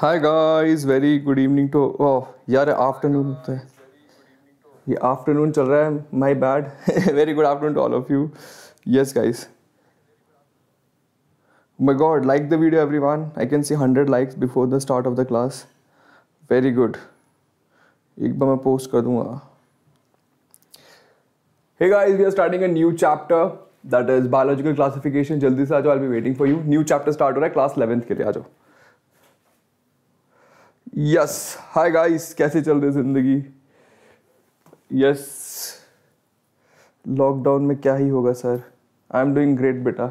Hi guys very good evening to oh यार afternoon होता तो है ये आफ्टरनून चल रहा है my bad very good afternoon to all of you yes guys my god like the video everyone I can see hundred likes before the start of the class very good एक बार मैं post कर दूंगा hey guys we are starting a new chapter that is biological classification जल्दी से आ जाओ I be waiting for you new chapter start हो रहा है क्लास इलेवेंथ के लिए आ जाओ यस हाय गाइस कैसे चल रही ज़िंदगी यस लॉकडाउन में क्या ही होगा sir I am doing great बेटा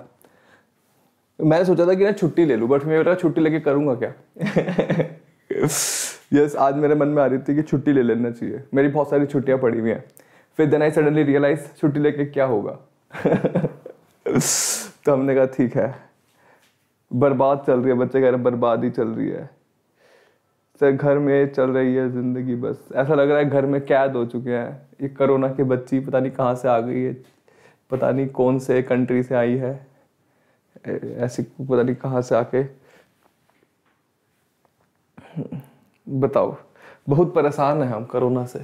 मैंने सोचा था कि ना छुट्टी ले लूँ बट मैं बेटा छुट्टी लेके करूँगा क्या यस yes, आज मेरे मन में आ रही थी कि छुट्टी ले लेना चाहिए मेरी बहुत सारी छुट्टियाँ पड़ी हुई हैं फिर देन आई सडनली रियलाइज छुट्टी लेके क्या होगा तो हमने कहा ठीक है बर्बाद चल रही है बच्चे कह रहे बर्बाद ही चल रही है से घर में चल रही है जिंदगी बस ऐसा लग रहा है घर में कैद हो चुके हैं ये कोरोना की बच्ची पता नहीं कहाँ से आ गई है पता नहीं कौन से कंट्री से आई है ऐसी पता नहीं कहाँ से आके बताओ बहुत परेशान है हम कोरोना से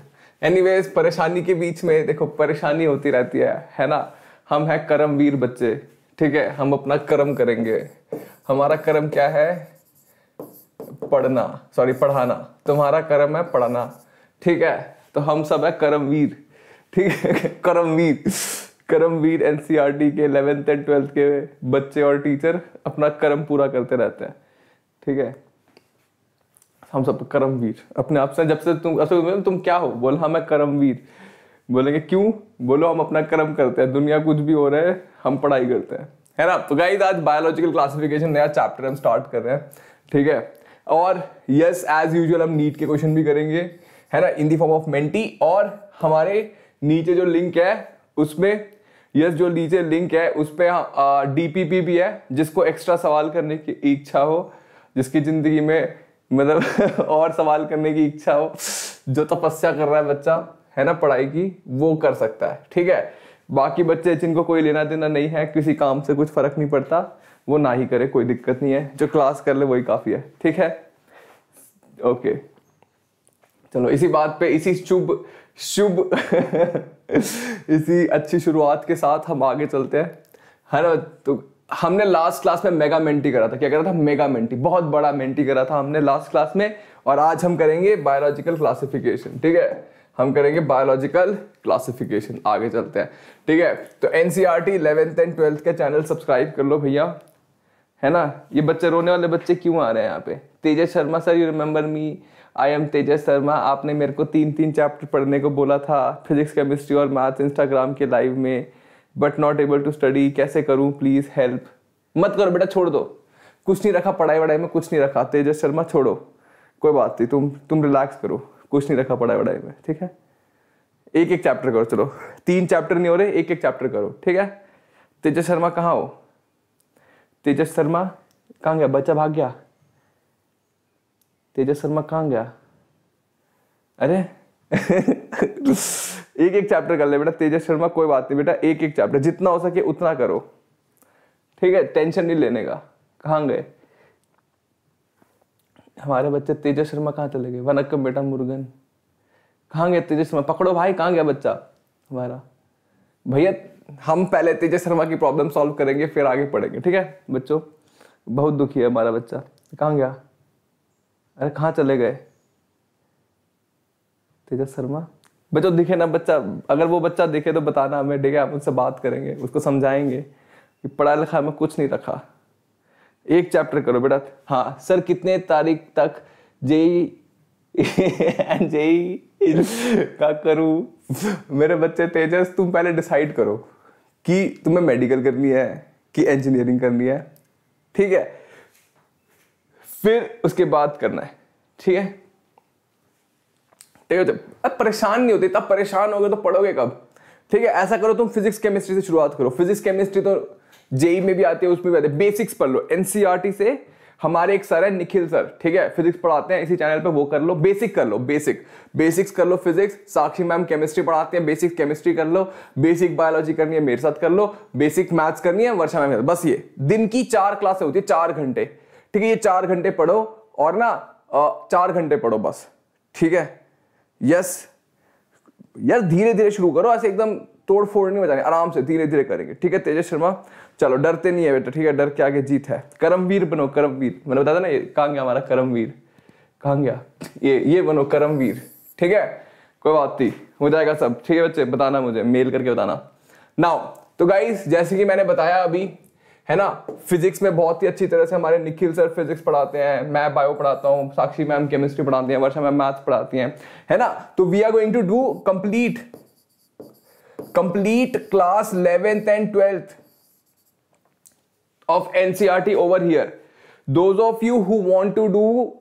एनी परेशानी के बीच में देखो परेशानी होती रहती है है ना हम हैं कर्मवीर बच्चे ठीक है हम अपना कर्म करेंगे हमारा कर्म क्या है पढ़ना सॉरी पढ़ाना तुम्हारा कर्म है पढ़ना ठीक है तो हम सब है कर्मवीर ठीक है कर्मवीर कर्मवीर एन e के एलेवेंथ एंड ट्वेल्थ के बच्चे और टीचर अपना कर्म पूरा करते रहते हैं ठीक है हम सब तो कर्मवीर अपने आप से जब से तुम असल तुम क्या हो बोल हाँ मैं कर्मवीर बोलेंगे क्यों बोलो हम अपना कर्म करते हैं दुनिया कुछ भी हो रहा है हम पढ़ाई करते हैं है ना तो गाइस आज बायोलॉजिकल क्लासिफिकेशन नया चैप्टर हम स्टार्ट कर रहे हैं ठीक है और यस एज यूजुअल हम नीट के क्वेश्चन भी करेंगे है ना in the form of Menti और हमारे नीचे जो लिंक है उसमें यस yes, जो नीचे लिंक है उस पर डीपीपी भी है जिसको एक्स्ट्रा सवाल करने की इच्छा हो जिसकी ज़िंदगी में मतलब और सवाल करने की इच्छा हो जो तपस्या कर रहा है बच्चा है ना पढ़ाई की वो कर सकता है ठीक है बाकी बच्चे जिनको कोई लेना देना नहीं है किसी काम से कुछ फर्क नहीं पड़ता वो ना ही करे कोई दिक्कत नहीं है जो क्लास कर ले वही काफ़ी है ठीक है ओके चलो इसी बात पे इसी शुभ शुभ इसी अच्छी शुरुआत के साथ हम आगे चलते हैं है ना तो हमने लास्ट क्लास में मेगा मेंटी करा था क्या करा था मेगा मेंटी बहुत बड़ा मेंटी करा था हमने लास्ट क्लास में और आज हम करेंगे बायोलॉजिकल क्लासिफिकेशन ठीक है हम करेंगे बायोलॉजिकल क्लासिफिकेशन आगे चलते हैं ठीक है तो एनसीआरटी इलेवेंथ एंड ट्वेल्थ का चैनल सब्सक्राइब कर लो भैया है ना ये बच्चे रोने वाले बच्चे क्यों आ रहे हैं यहाँ पे Tejas Sharma sir you remember me I am Tejas Sharma आपने मेरे को तीन तीन चैप्टर पढ़ने को बोला था फिजिक्स केमिस्ट्री और मैथ्स इंस्टाग्राम के लाइव में but not able to study कैसे करूँ प्लीज़ हेल्प मत करो बेटा छोड़ दो कुछ नहीं रखा पढ़ाई वढ़ाई में कुछ नहीं रखा तेजस शर्मा छोड़ो कोई बात नहीं तुम तुम रिलैक्स करो कुछ नहीं रखा पढ़ाई वढ़ाई में ठीक है एक एक चैप्टर करो चलो तीन चैप्टर नहीं हो रहे एक एक चैप्टर करो ठीक है तेजस शर्मा कहाँ हो तेजस शर्मा कहाँ गया बच्चा भाग गया तेजस शर्मा कहाँ गया अरे एक एक चैप्टर कर ले बेटा तेजस शर्मा कोई बात नहीं बेटा एक एक चैप्टर जितना हो सके उतना करो ठीक है टेंशन नहीं लेने का कहाँ गए हमारे बच्चे तेजस शर्मा कहाँ चले गए वनक्कम बेटा मुर्गन कहाँ गए तेजस शर्मा पकड़ो भाई कहाँ गया बच्चा हमारा भैया हम पहले तेजस शर्मा की प्रॉब्लम सॉल्व करेंगे फिर आगे पढ़ेंगे ठीक है बच्चों बहुत दुखी है हमारा बच्चा कहाँ गया अरे कहाँ चले गए तेजस शर्मा बच्चों दिखे ना बच्चा अगर वो बच्चा दिखे तो बताना हमें ठीक है हम बात करेंगे उसको समझाएंगे कि पढ़ा लिखा में कुछ नहीं रखा एक चैप्टर करो बेटा हाँ सर कितने तारीख तक जेई जेई का करूँ मेरे बच्चे तेजस तुम पहले डिसाइड करो कि तुम्हें मेडिकल करनी है कि इंजीनियरिंग करनी है ठीक है फिर उसके बाद करना है ठीक है ठीक है तो अब परेशान नहीं होते तब परेशान होगे तो पढ़ोगे कब ठीक है ऐसा करो तुम फिजिक्स केमिस्ट्री से शुरुआत करो फिजिक्स केमिस्ट्री तो जेई e e में भी आती है उसमें भी आते बेसिक्स पढ़ लो एनसीआरटी e से हमारे एक सर है निखिल सर ठीक है फिजिक्स पढ़ाते हैं इसी चैनल पे वो कर लो बेसिक कर लो बेसिक बेसिक्स कर लो फिजिक्स साक्षी मैम केमिस्ट्री पढ़ाते हैं बेसिक केमिस्ट्री कर लो बेसिक बायोलॉजी करनी है मेरे साथ कर लो बेसिक मैथ्स करनी है वर्षा मैम बस ये दिन की चार क्लास होती है चार घंटे ठीक है ये चार घंटे पढ़ो और ना चार घंटे पढ़ो बस ठीक है यस यार धीरे धीरे शुरू करो ऐसे एकदम तोड़ फोड़ नहीं बचाने आराम से धीरे धीरे करेंगे ठीक है तेजस शर्मा चलो डरते नहीं है बेटा ठीक है डर के आगे जीत है करमवीर बनो करमवीर मैंने बता दा ना ये कहाँ गया हमारा करमवीर कहाँ गया ये ये बनो करमवीर ठीक है कोई बात नहीं हो जाएगा सब ठीक है बच्चे बताना मुझे मेल करके बताना नाउ तो गाइज जैसे कि मैंने बताया अभी है ना फिजिक्स में बहुत ही अच्छी तरह से हमारे निखिल सर फिजिक्स पढ़ाते हैं मैं बायो पढ़ाता हूँ साक्षी मैम केमिस्ट्री पढ़ाती हैं वर्षा मैम मैथ्स पढ़ाती हैं है ना तो we are going to do complete complete class eleventh and twelfth of NCRT e over here. Those of you who want to do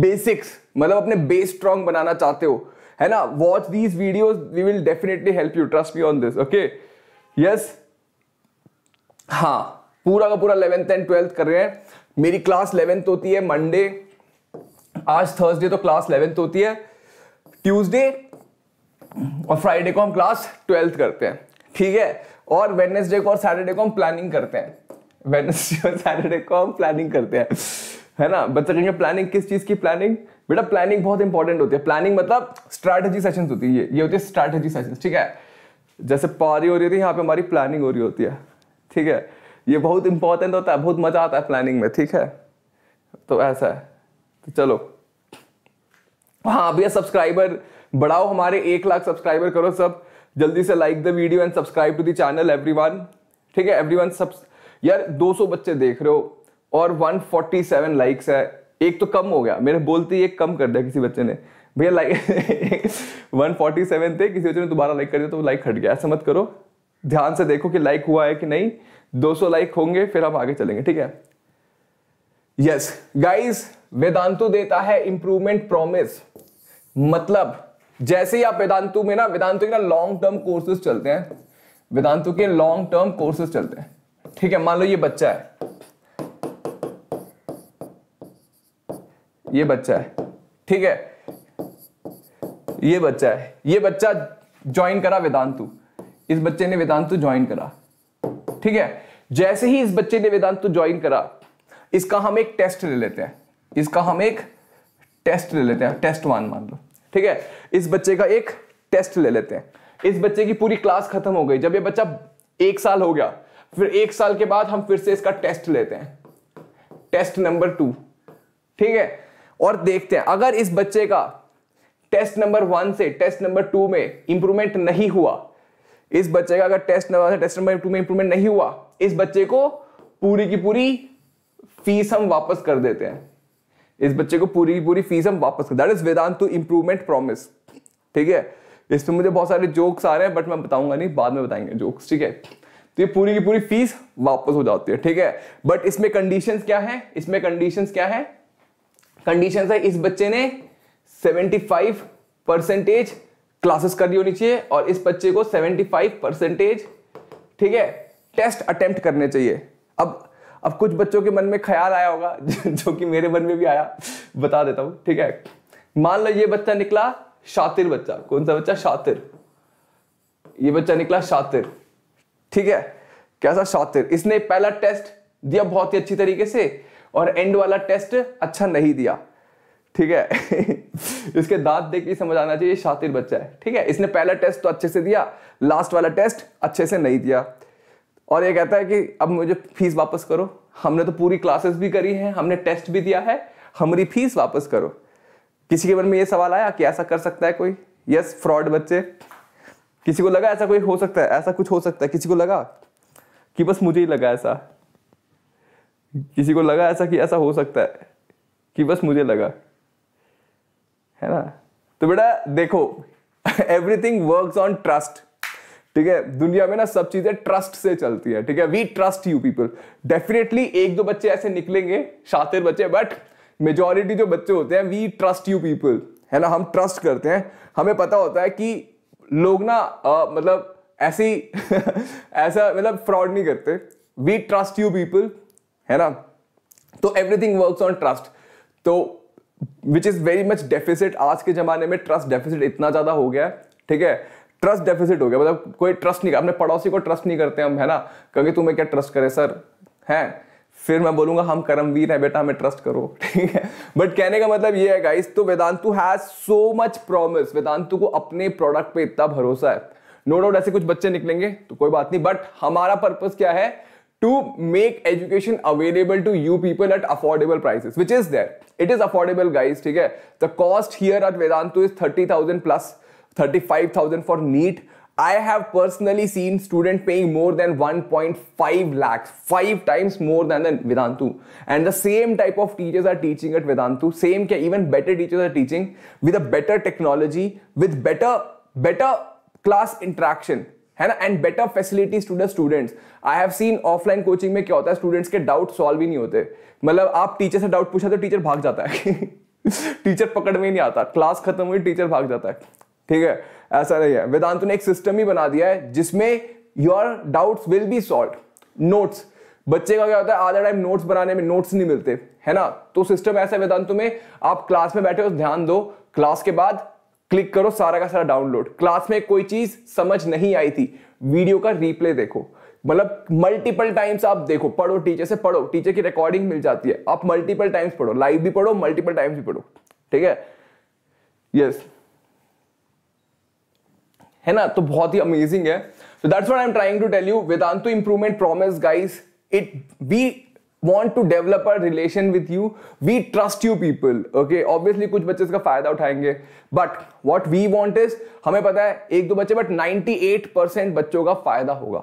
basics, मतलब अपने base strong बनाना चाहते हो, है ना? Watch these videos. We will definitely help you. Trust me on this. Okay? Yes. हाँ. पूरा का पूरा इलेवेंथ एंड ट्वेल्थ कर रहे हैं मेरी क्लास इलेवेंथ होती है मंडे आज थर्सडे तो क्लास इलेवेंथ होती है ट्यूसडे और फ्राइडे को हम क्लास ट्वेल्थ करते हैं ठीक है और वेडनेसडे को और सैटरडे को हम प्लानिंग करते हैं वेनसडे और सैटरडे को हम प्लानिंग करते हैं है ना बच्चे कहेंगे प्लानिंग किस चीज़ की प्लानिंग बेटा प्लानिंग बहुत इंपॉर्टेंट होती है प्लानिंग मतलब स्ट्रैटेजी सेशंस होती है ये ये होती है स्ट्रैटेजी सेशंस ठीक है जैसे पारी हो रही होती है यहाँ पे हमारी प्लानिंग हो रही होती है ठीक है ये बहुत इंपॉर्टेंट होता है बहुत मज़ा आता है प्लानिंग में ठीक है तो ऐसा है तो चलो हाँ भैया सब्सक्राइबर बढ़ाओ हमारे एक लाख सब्सक्राइबर करो सब जल्दी से like the video and subscribe to the channel everyone ठीक है एवरीवन सब्सक्राइब यार 200 बच्चे देख रहे हो और 147 लाइक्स है एक तो कम हो गया मेरे बोलते ही एक कम कर दिया किसी बच्चे ने भैया लाइक वन फोर्टी सेवन थे किसी बच्चे ने दोबारा लाइक कर दिया तो लाइक हट गया ऐसा मत करो ध्यान से देखो कि लाइक हुआ है कि नहीं 200 लाइक होंगे फिर हम आगे चलेंगे ठीक है यस गाइस वेदांतु देता है इंप्रूवमेंट प्रॉमिस मतलब जैसे ही आप वेदांतु में ना वेदांतु के ना लॉन्ग टर्म कोर्सेज चलते हैं वेदांतु के लॉन्ग टर्म कोर्सेज चलते हैं ठीक है मान लो ये बच्चा है ये बच्चा है ठीक है ये बच्चा है ये बच्चा ज्वाइन करा वेदांतु इस बच्चे ने वेदांतु ज्वाइन करा ठीक है जैसे ही इस बच्चे ने वेदांतु ज्वाइन करा इसका हम एक टेस्ट ले लेते हैं इसका हम एक टेस्ट ले लेते हैं टेस्ट वन मान लो ठीक है इस बच्चे का एक टेस्ट ले लेते हैं इस बच्चे की पूरी क्लास खत्म हो गई जब ये बच्चा एक साल हो गया फिर एक साल के बाद हम फिर से इसका टेस्ट लेते हैं टेस्ट नंबर टू ठीक है और देखते हैं अगर इस बच्चे का टेस्ट नंबर वन से टेस्ट नंबर टू में इंप्रूवमेंट नहीं हुआ इस बच्चे का अगर test number test number two में इंप्रूवमेंट नहीं हुआ इस बच्चे को पूरी की पूरी फीस हम वापस कर देते हैं इस बच्चे को पूरी की पूरी फीस हम वापस कर that is Vedantu improvement promise ठीक है इसमें मुझे बहुत सारे जोक्स आ रहे हैं बट मैं बताऊंगा नहीं बाद में बताएंगे जोक्स ठीक है तो ये पूरी की पूरी फीस वापस हो जाती है ठीक है बट इसमें कंडीशंस क्या है इसमें कंडीशंस क्या है कंडीशंस है इस बच्चे ने 75 परसेंटेज क्लासेस कर होनी चाहिए और इस बच्चे को 75 परसेंटेज ठीक है टेस्ट अटेम्प्ट करने चाहिए अब अब कुछ बच्चों के मन में ख्याल आया होगा जो कि मेरे मन में भी आया बता देता हूँ ठीक है मान लो ये बच्चा निकला शातिर बच्चा कौन सा बच्चा शातिर ये बच्चा निकला शातिर ठीक है कैसा शातिर इसने पहला टेस्ट दिया बहुत ही अच्छी तरीके से और एंड वाला टेस्ट अच्छा नहीं दिया ठीक है इसके दांत देख के समझ आना चाहिए शातिर बच्चा है ठीक है इसने पहला टेस्ट तो अच्छे से दिया लास्ट वाला टेस्ट अच्छे से नहीं दिया और ये कहता है कि अब मुझे फीस वापस करो हमने तो पूरी क्लासेस भी करी हैं हमने टेस्ट भी दिया है हमारी फीस वापस करो किसी के मन में ये सवाल आया कि ऐसा कर सकता है कोई यस फ्रॉड बच्चे किसी को लगा ऐसा कोई हो सकता है ऐसा कुछ हो सकता है किसी को लगा कि बस मुझे ही लगा ऐसा किसी को लगा ऐसा कि ऐसा हो सकता है कि बस मुझे लगा है ना तो बेटा देखो एवरीथिंग वर्क ऑन ट्रस्ट ठीक है दुनिया में ना सब चीजें ट्रस्ट से चलती है ठीक है we trust you people definitely एक दो बच्चे ऐसे निकलेंगे शातिर बच्चे बट मेजोरिटी जो बच्चे होते हैं वी ट्रस्ट यू पीपल है ना हम ट्रस्ट करते हैं हमें पता होता है कि लोग ना आ, मतलब ऐसी ऐसा मतलब फ्रॉड नहीं करते वी ट्रस्ट यू पीपल है ना तो एवरीथिंग वर्क्स ऑन ट्रस्ट तो which is very much deficit आज के ज़माने में ट्रस्ट डेफिसिट इतना ज़्यादा हो गया है ठीक है ट्रस्ट डेफिसिट हो गया मतलब कोई ट्रस्ट नहीं अपने पड़ोसी को ट्रस्ट नहीं करते हम है ना कभी तुम्हें क्या ट्रस्ट करे सर हैं फिर मैं बोलूंगा हम करमवीर हैं बेटा हमें ट्रस्ट करो ठीक है बट कहने का मतलब ये है गाइस तो Vedantu has so much promise Vedantu को अपने प्रोडक्ट पे इतना भरोसा है नो no डाउट ऐसे कुछ बच्चे निकलेंगे तो कोई बात नहीं बट हमारा पर्पज क्या है to make education available to you people at affordable prices which is there it is affordable guys ठीक है the cost here at Vedantu is thirty thousand plus thirty five thousand for NEET I have personally seen student paying more than 1.5 lakhs, five times more than the Vedantu. And the same type of teachers are teaching at Vedantu, same even better teachers are teaching with a better technology, with better, better class interaction. है ना and better facilities to the students I have seen offline coaching में क्या होता है students के doubt solve ही नहीं होते मतलब आप टीचर से डाउट पूछा तो टीचर भाग जाता है टीचर पकड़ में नहीं आता क्लास खत्म हुई टीचर भाग जाता है ठीक है ऐसा नहीं है वेदांत ने एक सिस्टम ही बना दिया है जिसमें your doubts will be solve notes बच्चे का क्या होता है आधा टाइम नोट्स बनाने में नोट्स नहीं मिलते है ना तो सिस्टम ऐसा वेदांत में आप क्लास में बैठे हो ध्यान दो क्लास के बाद क्लिक करो सारा का सारा डाउनलोड क्लास में कोई चीज समझ नहीं आई थी वीडियो का रिप्ले देखो मतलब मल्टीपल टाइम्स आप देखो पढ़ो टीचर से पढ़ो टीचर की रिकॉर्डिंग मिल जाती है आप मल्टीपल टाइम्स पढ़ो लाइव भी पढ़ो मल्टीपल टाइम्स भी पढ़ो ठीक है यस yes. है ना तो बहुत ही अमेजिंग है so that's what I am trying to tell you Vedantu improvement promise guys it we want to develop a relation with you we trust you people okay obviously कुछ बच्चे इसका फायदा उठाएंगे but what we want is हमें पता है एक दो बच्चे but 98% बच्चों का फायदा होगा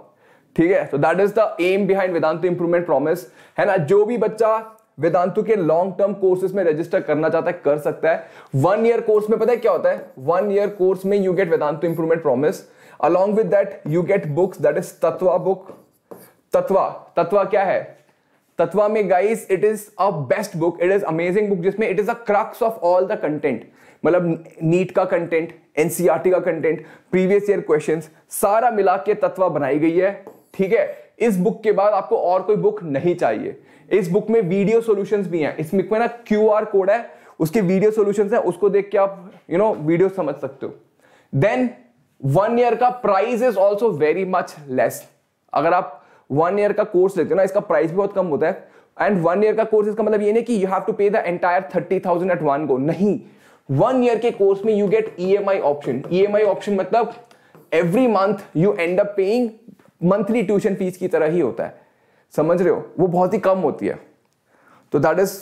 ठीक है तो that is the aim behind Vedantu improvement promise है ना जो भी बच्चा वेदांतु के लॉन्ग टर्म कोर्सेज में रजिस्टर करना चाहता है कर सकता है वन ईयर कोर्स में पता है क्या होता है वन ईयर कोर्स में you get Vedantu improvement promise along with that you get books that is Tatva book Tatva Tatva क्या है तत्वा में guys it is a best book it is amazing book जिसमें it is a crux of all the content मतलब नीट का content NCERT e का content previous year questions सारा मिला के तत्वा बनाई गई है ठीक है इस बुक के बाद आपको और कोई बुक नहीं चाहिए इस बुक में वीडियो सॉल्यूशंस भी हैं इस बुक में ना क्यूआर कोड है उसके वीडियो सॉल्यूशंस है उसको देख के आप यू नो वीडियो समझ सकते हो देन वन ईयर का price is also very much less अगर आप वन ईयर का कोर्स लेते हो ना इसका प्राइस भी बहुत कम होता है एंड वन ईयर का कोर्स इसका मतलब ये नहीं कि you have to pay the entire thirty thousand at one go नहीं वन ईयर के कोर्स में you get E M I option E M I option मतलब every month you end up paying monthly tuition fees की तरह ही होता है समझ रहे हो वो बहुत ही कम होती है तो that is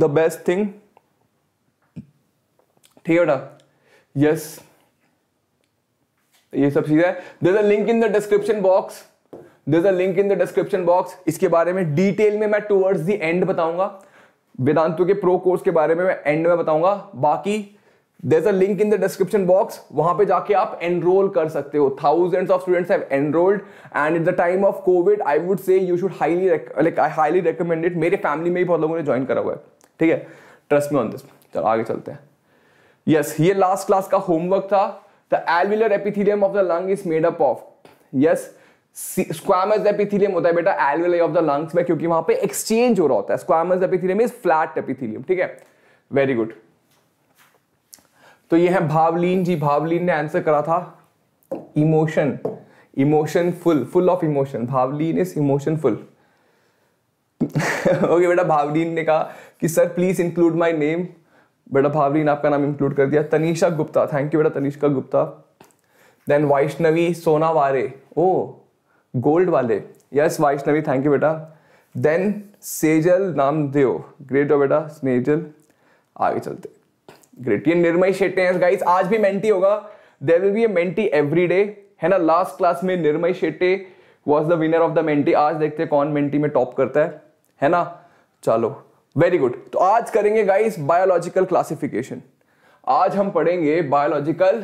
the best thing ठीक है बेटा यस ये सब चीज है there a link in the description box there a link in the description box इसके बारे में डिटेल में मैं टूवर्ड्स द एंड बताऊंगा वेदांतों के प्रो कोर्स के बारे में मैं एंड में बताऊंगा बाकी there's a link in the description box वहां पे जाके आप enroll कर सकते हो thousands of students have enrolled and at the time of covid I would say you should highly like I highly recommend it मेरे family में ही बहुत लोगों ने join करा हुआ है ठीक है trust me on this चलो आगे चलते हैं yes ये last class का homework था the alveolar epithelium of the lung is made up of yes squamous epithelium होता है बेटा एलवेले ऑफ द लंग्स में क्योंकि वहां पे एक्सचेंज हो रहा होता है squamous epithelium is flat epithelium ठीक है वेरी गुड तो ये है भावलीन जी भावलीन ने आंसर करा था emotion emotion full full of emotion Bhavleen is emotion full okay बेटा भावलीन ने कहा कि sir please include my name बेटा भावलीन आपका नाम इंक्लूड कर दिया तनिषा गुप्ता थैंक यू बेटा तनिष्का गुप्ता देन वैष्णवी सोना वारे ओ गोल्ड वाले यस वैष्णवी थैंक यू बेटा then Sejal Namdev great बेटा स्नेजल आगे चलते ग्रेटियन निर्मय शेट्टी गाइस आज भी मेंटी होगा there will be a Menti every day है ना लास्ट क्लास में Nirmay Shetty was the winner of the Menti आज देखते हैं कौन मेंटी में टॉप करता है है ना चलो वेरी गुड तो आज करेंगे गाइस बायोलॉजिकल क्लासिफिकेशन आज हम पढ़ेंगे बायोलॉजिकल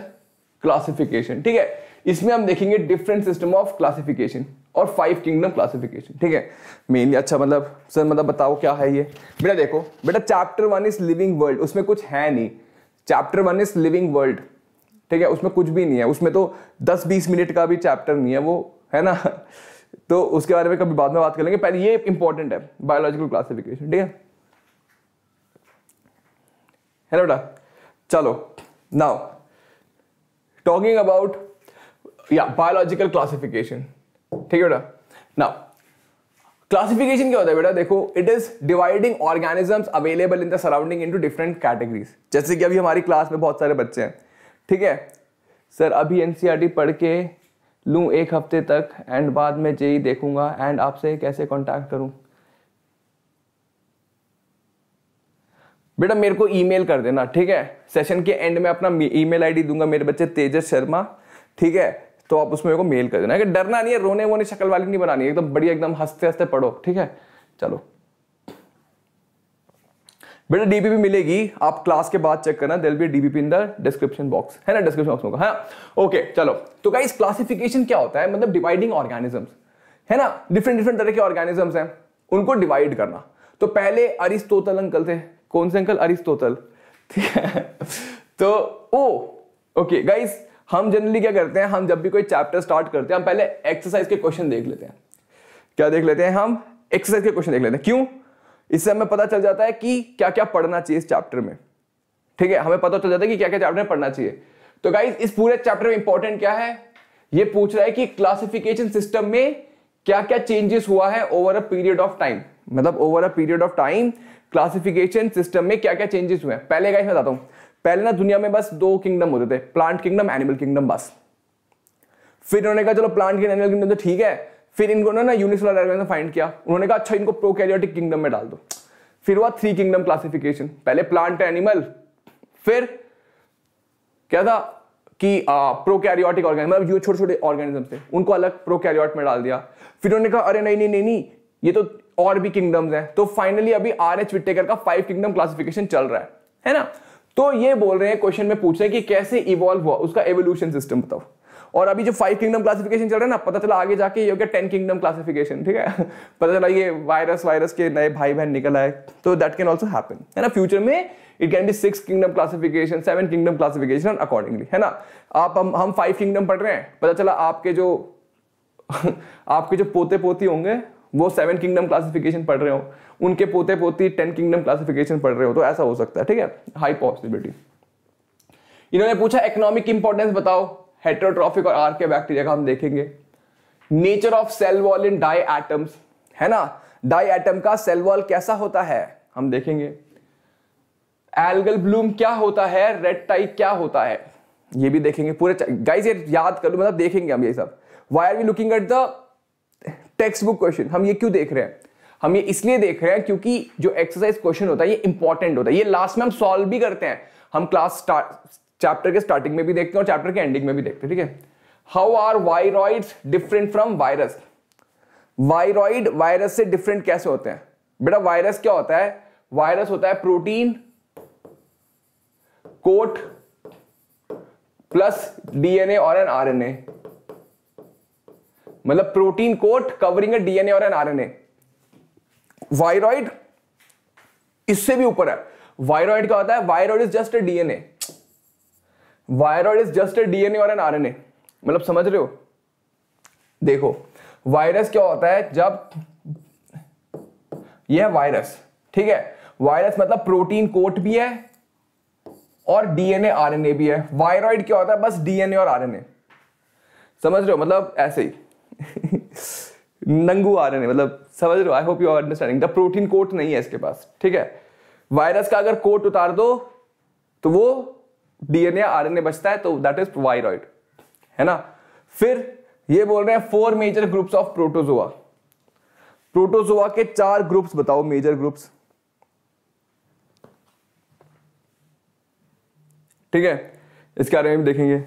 क्लासिफिकेशन ठीक है इसमें हम देखेंगे डिफरेंट सिस्टम ऑफ क्लासिफिकेशन और फाइव किंगडम क्लासिफिकेशन ठीक है मेनली अच्छा मतलब सर मतलब बताओ क्या है ये बेटा देखो बेटा chapter one is living world उसमें कुछ है नहीं chapter one is living world ठीक है उसमें कुछ भी नहीं है उसमें तो दस बीस मिनट का भी चैप्टर नहीं है वो है ना तो उसके बारे में कभी बाद में बात कर लेंगे पहले ये इंपॉर्टेंट है बायोलॉजिकल क्लासिफिकेशन ठीक है हेलो बेटा चलो नाउ टॉकिंग अबाउट या बायोलॉजिकल क्लासिफिकेशन ठीक है बेटा नाउ क्लासिफिकेशन क्या होता है बेटा देखो it is dividing organisms available in the surrounding into different categories जैसे कि अभी हमारी क्लास में बहुत सारे बच्चे हैं ठीक है सर अभी टी e पढ़ के लूँ एक हफ्ते तक एंड बाद में जेई e देखूंगा एंड आपसे कैसे कॉन्टैक्ट करूँ बेटा मेरे को ईमेल कर देना ठीक है सेशन के एंड में अपना ईमेल आईडी दूंगा मेरे बच्चे तेजस शर्मा ठीक है तो आप उसमें मेरे को मेल कर देना है डरना नहीं है रोने वोने शक्ल वाली नहीं बनानी एकदम बढ़िया एकदम हंसते हंसते पढ़ो ठीक है चलो बेटा डीबीपी मिलेगी आप क्लास के बाद चेक करना there be DBP in the description box है ना डिस्क्रिप्शन बॉक्स में हाँ ओके चलो तो गाइस क्लासिफिकेशन क्या होता है मतलब डिवाइडिंग ऑर्गेनिजम्स है ना डिफरेंट डिफरेंट तरह के ऑर्गेनिजम्स हैं उनको डिवाइड करना तो पहले अरिस्तोतल अंकल थे कौन से अंकल अरिस्तोतल ठीक है तो ओ ओके गाइस हम जनरली क्या करते हैं हम जब भी कोई चैप्टर स्टार्ट करते हैं हम पहले एक्सरसाइज के क्वेश्चन देख लेते हैं क्या देख लेते हैं हम एक्सरसाइज के क्वेश्चन देख लेते हैं क्यों इससे हमें पता चल जाता है कि क्या क्या पढ़ना चाहिए इस चैप्टर में ठीक है हमें पता चल जाता है कि क्या क्या चैप्टर में पढ़ना चाहिए तो गाइज इस पूरे चैप्टर में इंपॉर्टेंट क्या है ये पूछ रहा है कि क्लासिफिकेशन सिस्टम में क्या क्या चेंजेस हुआ है over a period of time मतलब over a period of time classification system में क्या क्या चेंजेस हुए हैं पहले गाइस बताता हूं पहले ना दुनिया में बस दो किंगडम होते थे प्लांट किंगडम एनिमल किंगडम बस फिर उन्होंने कहा चलो प्लांट किंगडम एनिमल किंगडम तो ठीक है फिर इनको ना यूनिसोलर ऑर्गेनिज्म फाइंड किया उन्होंने कहा अच्छा इनको प्रोकैरियोटिक किंगडम में डाल दो फिर हुआ थ्री किंगडम क्लासिफिकेशन पहले प्लांट एनिमल फिर क्या था कि प्रोकैरियोटिक ऑर्गेनिज्म मतलब ये छोटे छोटे ऑर्गेनिज्म थे उनको अलग प्रोकैरियोट में डाल दिया फिर उन्होंने कहा अरे नहीं नहीं नहीं नहीं ये तो और भी किंगडम्स हैं तो फाइनली अभी आर एच विटेकर का फाइव किंगडम क्लासिफिकेशन चल रहा है है ना तो ये बोल रहे हैं क्वेश्चन में पूछ रहे हैं कि कैसे इवॉल्व हुआ उसका एवोल्यूशन सिस्टम बताओ और अभी जो फाइव किंगडम क्लासिफिकेशन चल रहा है ना पता चला आगे जाके ये हो गया टेन किंगडम क्लासिफिकेशन ठीक है पता चला ये वायरस वायरस के नए भाई बहन निकल आए तो दैट कैन ऑल्सो हैपन है ना फ्यूचर में it can be six kingdom classification seven kingdom classification accordingly है ना आप हम हम फाइव किंगडम पढ़ रहे हैं पता चला आपके जो आपके जो पोते पोती होंगे वो सेवन किंगडम क्लासिफिकेशन पढ़ रहे हो उनके पोते पोती टेन किंगडम क्लासिफिकेशन पढ़ रहे हो तो ऐसा हो सकता है ठीक है हाई पॉसिबिलिटी इन्होंने पूछा इकोनॉमिक इंपॉर्टेंस बताओ हेट्रोट्रॉफिक और आर के बैक्टीरिया का हम देखेंगे nature of cell wall in diatoms है ना डाई एटम का सेल वॉल कैसा होता है हम देखेंगे एल्गल ब्लूम क्या होता है रेड टाइप क्या होता है ये भी देखेंगे पूरे गाइस ये याद कर लो मतलब देखेंगे हम ये सब why are we looking at the textbook question हम ये क्यों देख रहे हैं हम ये इसलिए देख रहे हैं क्योंकि जो एक्सरसाइज क्वेश्चन होता है ये इंपॉर्टेंट होता है ये लास्ट में हम सॉल्व भी करते हैं हम क्लास चैप्टर के स्टार्टिंग में भी देखते हैं और चैप्टर के एंडिंग में भी देखते हैं ठीक है how are viroid different from virus viroid virus से डिफरेंट कैसे होते हैं बेटा वायरस क्या होता है वायरस होता है प्रोटीन कोट प्लस डीएनए और एन आरएनए मतलब protein coat covering a DNA और एन आरएनए वायरॉइड इससे भी ऊपर है वायरॉइड क्या होता है viroid is just a DNA viroid is just a DNA और एन आरएनए मतलब समझ रहे हो देखो वायरस क्या होता है जब यह है वायरस ठीक है वायरस मतलब प्रोटीन कोट भी है और डीएनए आरएनए भी है वायरॉइड क्या होता है बस डीएनए और आरएनए समझ रहे हो मतलब ऐसे ही नंगू आ रहे मतलब समझ रहे हो I hope you are understanding the protein coat नहीं है इसके पास ठीक है वायरस का अगर कोट उतार दो तो वो डीएनए आरएनए बचता है तो दैट इज वायरॉइड है ना फिर ये बोल रहे हैं four major groups of protozoa protozoa के चार ग्रुप्स बताओ मेजर ग्रुप्स ठीक है इसके बारे में देखेंगे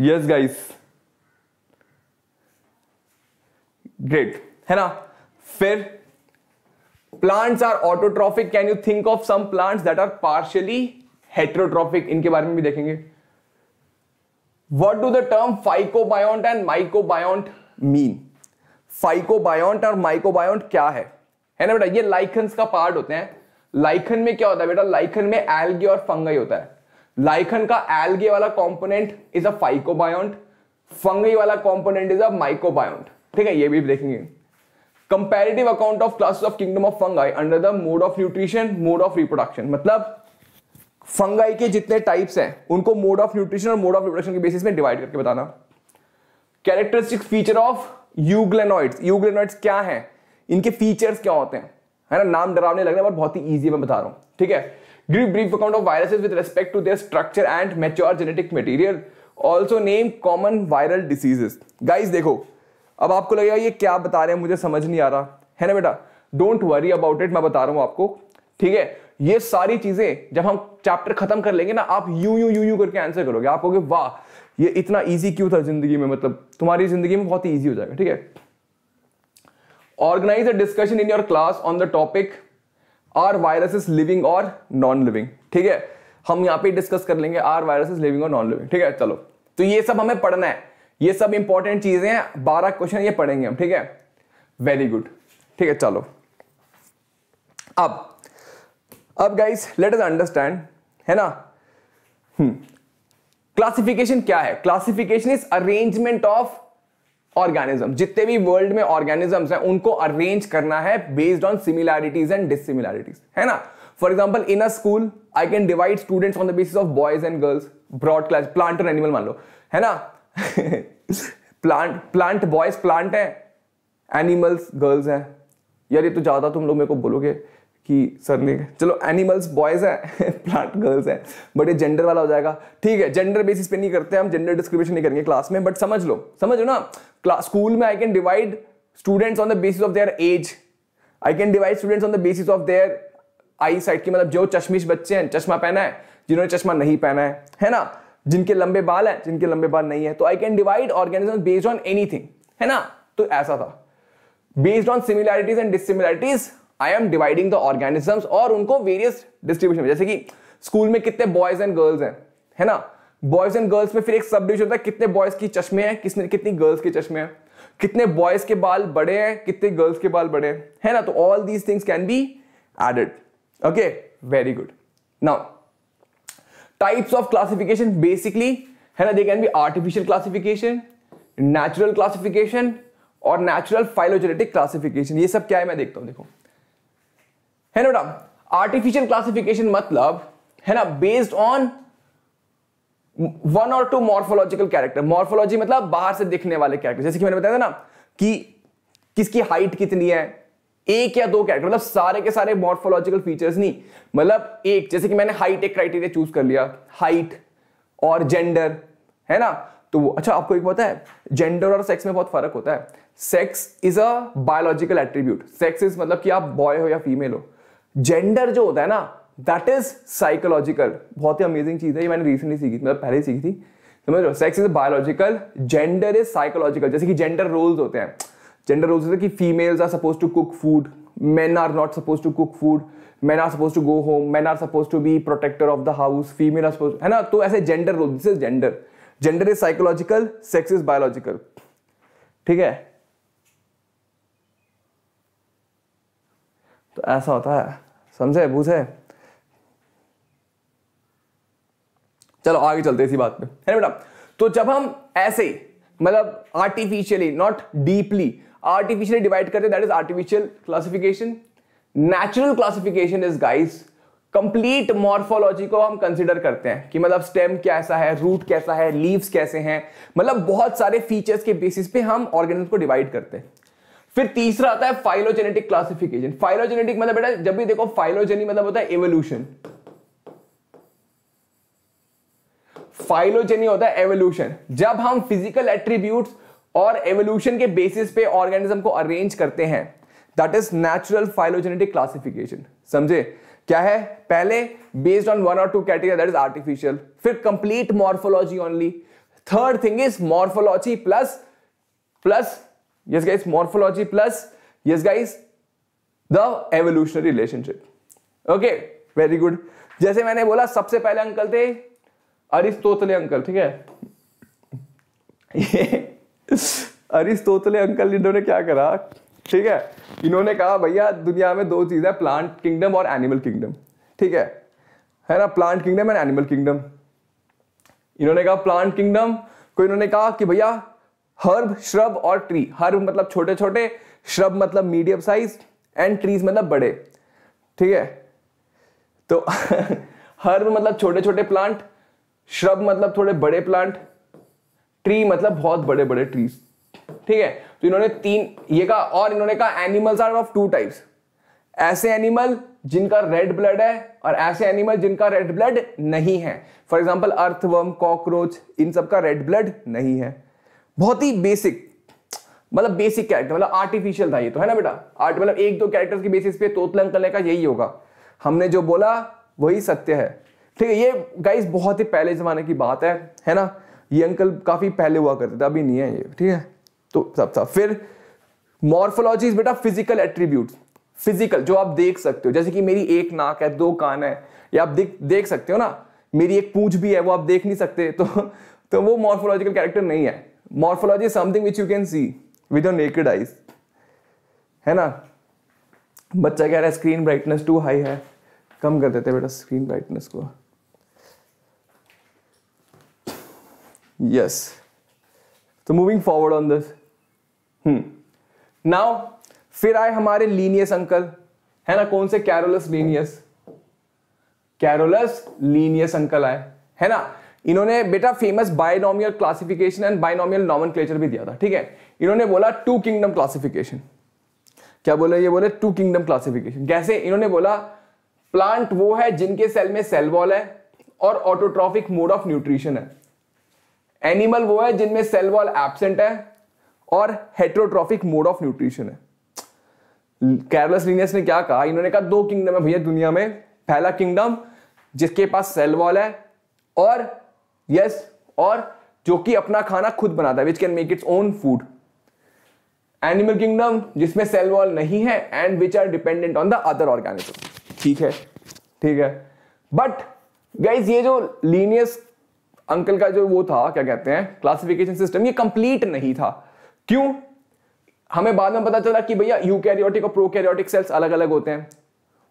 यस गाइस ग्रेट है ना फिर plants are autotrophic can you think of some plants that are partially heterotrophic इनके बारे में भी देखेंगे what do the term phycobiont and mycobiont mean phycobiont और माइकोबायोंट क्या है है ना बेटा ये लाइखन का पार्ट होते हैं लाइखन में क्या होता है बेटा लाइखन में एल्गी और फंगई होता है लाइखन का एल्गे वाला component is a phycobiont fungi वाला कॉम्पोनेंट इज अ माइकोबायोंट ठीक है ये भी देखेंगे comparative account of classes of kingdom of fungi under the mode of nutrition mode of reproduction मतलब फंगाई के जितने टाइप्स हैं उनको मोड ऑफ न्यूट्रिशन और मोड ऑफ रिप्रोडक्शन के बेसिस में डिवाइड करके बताना characteristic feature of euglenoids euglenoids क्या है इनके फीचर्स क्या होते हैं है ना नाम डरावने लग रहे हैं बहुत ही ईजी मैं बता रहा हूं ठीक है Give a brief account of viruses with respect to their structure and mature genetic material. Also name common viral diseases. Guys, देखो अब आपको लगेगा ये क्या बता रहे हैं मुझे समझ नहीं आ रहा है ना बेटा डोंट वरी अबाउट इट मैं बता रहा हूं आपको ठीक है ये सारी चीजें जब हम चैप्टर खत्म कर लेंगे ना आप यू यू यू यू करके आंसर करोगे आप कहोगे वाह ये इतना इजी क्यों था जिंदगी में मतलब तुम्हारी जिंदगी में बहुत ही ईजी हो जाएगा ठीक है organize a discussion in your class on the topic are virus is living और नॉन लिविंग ठीक है हम यहां पे डिस्कस कर लेंगे आर वायरस इज लिविंग और नॉन लिविंग ठीक है चलो तो ये सब हमें पढ़ना है ये सब इंपॉर्टेंट चीजें हैं बारह क्वेश्चन ये पढ़ेंगे हम ठीक है वेरी गुड ठीक है चलो अब अब गाइस लेट अस अंडरस्टैंड है ना क्लासिफिकेशन हम्म। क्या है classification is arrangement of organism जितने भी वर्ल्ड में ऑर्गेनिजम्स हैं उनको अरेंज करना है based on similarities and dissimilarities है ना for example in a school I can divide students on the basis of boys and girls broad class plant और एनिमल मान लो है ना प्लांट प्लांट बॉयज प्लांट है एनिमल्स गर्ल्स हैं यार ये तो ज्यादा तुम लोग मेरे को बोलोगे कि सर ने चलो एनिमल्स बॉयज़ है प्लांट गर्ल्स है बट ये जेंडर वाला हो जाएगा ठीक है जेंडर बेसिस पे नहीं करते हम जेंडर डिस्क्रिप्शन नहीं करेंगे क्लास में बट समझ लो समझ लो ना क्लास स्कूल में I can divide students on the basis of their age I can divide students on the basis of their eyesight की मतलब जो चश्मिश बच्चे हैं चश्मा पहना है जिन्होंने चश्मा नहीं पहना है है ना जिनके लंबे बाल हैं जिनके लंबे बाल नहीं है तो I can divide organism based on anything है ना तो ऐसा था based on similarities and dissimilarities I am dividing the organisms और उनको वेरियस डिस्ट्रीब्यूशन जैसे कि स्कूल में कितने बॉयज एंड गर्ल्स हैं है ना बॉयज एंड गर्ल्स में फिर एक सब डिविजन होता है कितने बॉयज की चश्मे हैं किसने कितनी गर्ल्स के चश्मे हैं कितने बॉयज के बाल बड़े हैं कितने गर्ल्स के बाल बड़े हैं है ना तो all these things can be added okay very good now types of classification basically है ना they can be artificial classification natural classification और नेचुरल फाइलोजेनेटिक क्लासिफिकेशन ये सब क्या है मैं देखता हूं देखो है ना बेटा आर्टिफिशियल क्लासिफिकेशन मतलब है ना बेस्ड ऑन वन और टू मॉर्फोलॉजिकल कैरेक्टर मॉर्फोलॉजी मतलब बाहर से दिखने वाले कैरेक्टर जैसे कि मैंने बताया था ना कि किसकी हाइट कितनी है एक या दो कैरेक्टर मतलब सारे के सारे मॉर्फोलॉजिकल फीचर्स नहीं मतलब एक जैसे कि मैंने हाइट एक क्राइटेरिया चूज कर लिया हाइट और जेंडर है ना तो अच्छा आपको एक पता है जेंडर और सेक्स में बहुत फर्क होता है sex is a biological attribute sex is मतलब कि आप बॉय हो या फीमेल हो जेंडर जो होता है ना दैट इज साइकोलॉजिकल बहुत ही अमेजिंग चीज है ये मैंने रिसेंटली सीखी मतलब पहले ही सीखी थी समझ रहे हो sex is biological gender is psychological जैसे कि जेंडर रोल्स होते हैं जेंडर रोल्स होते हैं कि females are suppose to cook food men are not suppose to cook food men are suppose to go home men are suppose to be protector of the house female are suppose है ना तो ऐसे gender role this is gender gender is psychological sex is biological ठीक है तो ऐसा होता है समझे बूझे चलो आगे चलते इसी बात पे है बेटा तो जब हम ऐसे मतलब artificially not deeply artificially divide करते that is artificial classification natural classification is guys complete morphology को हम कंसिडर करते हैं कि मतलब स्टेम कैसा है रूट कैसा है लीव्स कैसे हैं मतलब बहुत सारे फीचर्स के बेसिस पे हम ऑर्गेनिज्म को डिवाइड करते हैं फिर तीसरा आता है फाइलोजेनेटिक क्लासिफिकेशन फाइलोजेनेटिक मतलब बेटा जब भी देखो फाइलोजेनी मतलब होता है एवोल्यूशन फाइलोजेनी होता है एवोल्यूशन जब हम फिजिकल एट्रीब्यूट्स और एवोल्यूशन के बेसिस पे ऑर्गेनिज्म को अरेंज करते हैं that is natural phylogenetic classification समझे क्या है पहले बेस्ड ऑन वन और two category that is artificial फिर complete morphology only third thing is morphology plus plus Yes, guys, morphology plus, yes, guys, the evolutionary relationship. Okay, very good. जैसे मैंने बोला सबसे पहले अंकल थे अरिस्तोतले अंकल ठीक है अरिस्तोतले अंकल इन्होंने क्या करा ठीक है इन्होंने कहा भैया दुनिया में दो चीज़ है प्लांट किंगडम और एनिमल किंगडम ठीक है है ना plant kingdom and animal kingdom इन्होंने कहा प्लांट किंगडम को इन्होंने कहा कि भैया हर्ब श्रब और ट्री हर्ब मतलब छोटे छोटे श्रब मतलब मीडियम साइज एंड ट्रीज मतलब बड़े ठीक है तो हर्ब मतलब छोटे छोटे प्लांट श्रब मतलब थोड़े बड़े प्लांट ट्री मतलब बहुत बड़े बड़े ट्रीज ठीक है तो इन्होंने तीन ये कहा और इन्होंने कहा animals are of two types ऐसे एनिमल जिनका रेड ब्लड है और ऐसे एनिमल जिनका रेड ब्लड नहीं है फॉर एग्जाम्पल अर्थवर्म कॉकरोच इन सबका रेड ब्लड नहीं है बहुत ही बेसिक मतलब बेसिक कैरेक्टर मतलब आर्टिफिशियल था ये तो है ना बेटा आर्ट मतलब एक दो कैरेक्टर्स के बेसिस पे तोतल करने का यही होगा हमने जो बोला वही सत्य है ठीक है ये गाइस बहुत ही पहले ज़माने की बात है है ना ये अंकल काफ़ी पहले हुआ करते थे अभी नहीं है ये ठीक है तो सब सब फिर मॉर्फोलॉजी बेटा फिजिकल एट्रीब्यूट फिजिकल जो आप देख सकते हो जैसे कि मेरी एक नाक है दो कान है या आप देख देख सकते हो ना मेरी एक पूछ भी है वो आप देख नहीं सकते तो तो वो मॉर्फोलॉजिकल कैरेक्टर नहीं है morphology is something which you can see with your naked eyes है ना बच्चा कह रहा है स्क्रीन ब्राइटनेस टू हाई है कम कर देते बेटा स्क्रीन ब्राइटनेस को यस तो moving forward on this now फिर आए हमारे लीनियस अंकल है ना कौन से Carolus Linnaeus Carolus Linnaeus uncle आए है ना इन्होंने बेटा famous binomial classification and binomial nomen भी दिया था ठीक है इन्होंने बोला टू किंगडम क्लासिफिकेशन क्या बोले ये बोले टू किंगडम क्लासिफिकेशन कैसे इन्होंने बोला प्लांट वो है जिनके सेल में सेल वॉल है और ऑटोट्रॉफिक मोड ऑफ न्यूट्रिशन है एनिमल वो है जिनमें सेल वॉल एबसेंट है और हेट्रोट्रॉफिक मोड ऑफ न्यूट्रिशन है कैरलस लीनियस ने क्या कहा इन्होंने कहा दो किंगडम है भैया दुनिया में पहला किंगडम जिसके पास सेल वॉल है और यस और जो कि अपना खाना खुद बनाता है which can make its own food animal kingdom जिसमें सेल वॉल नहीं है and which are dependent on the other organism ठीक है ठीक है बट गाइज ये जो लीनियस अंकल का जो वो था क्या कहते हैं क्लासिफिकेशन सिस्टम ये कंप्लीट नहीं था क्यों हमें बाद में पता चला कि भैया यू कैरियोटिक और प्रो कैरियोटिक सेल्स अलग अलग होते हैं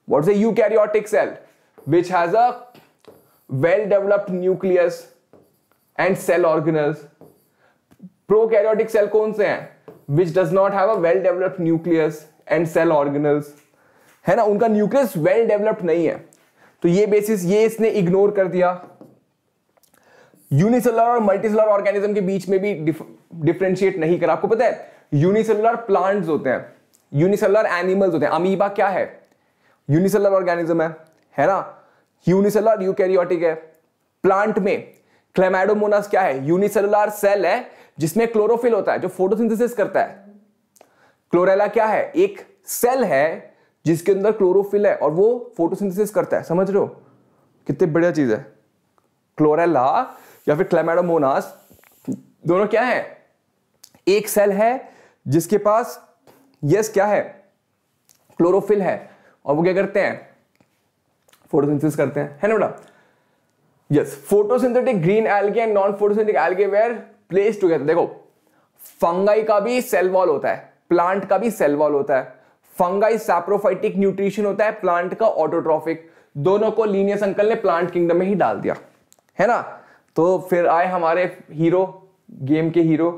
what's eukaryotic cell which has a well developed nucleus and cell pro prokaryotic cell कौन से हैं which does not have a well developed nucleus and cell organelles है ना उनका न्यूक्लियस वेल डेवलप्ड नहीं है तो ये बेसिस ये इसने इग्नोर कर दिया यूनिसेलर और मल्टीसेलर ऑर्गेनिज्म के बीच में भी डिफ्रेंशिएट नहीं करा आपको पता है यूनिसेलर प्लांट्स होते हैं यूनिसेलर एनिमल्स होते हैं अमीबा क्या है यूनिसेलर ऑर्गेनिज्म है है ना यूनिसेलर यूकैरियोटिक है प्लांट में क्लेमाइडोमोनास क्या है यूनिसेलुलर सेल है जिसमें क्लोरोफिल होता है जो फोटोसिंथेसिस करता है क्लोरेला क्या है एक सेल है जिसके अंदर क्लोरोफिल है और वो फोटोसिंथेसिस करता है समझ रहे हो कितने बढ़िया चीज है क्लोरेला या फिर क्लेमेडोमोनास दोनों क्या है एक सेल है जिसके पास यस क्या है क्लोरोफिल है और वो क्या करते हैं फोटोसिंथेसिस करते हैं है ना बेटा yes photosynthetic green algae and non photosynthetic algae were place together देखो फंगाई का भी सेल वॉल होता है प्लांट का भी सेल वॉल होता है फंगाई सैप्रोफाइटिक न्यूट्रिशन होता है प्लांट का ऑटोट्रॉफिक दोनों को लीनियस अंकल ने प्लांट किंगडम में ही डाल दिया है ना तो फिर आए हमारे हीरो गेम के हीरो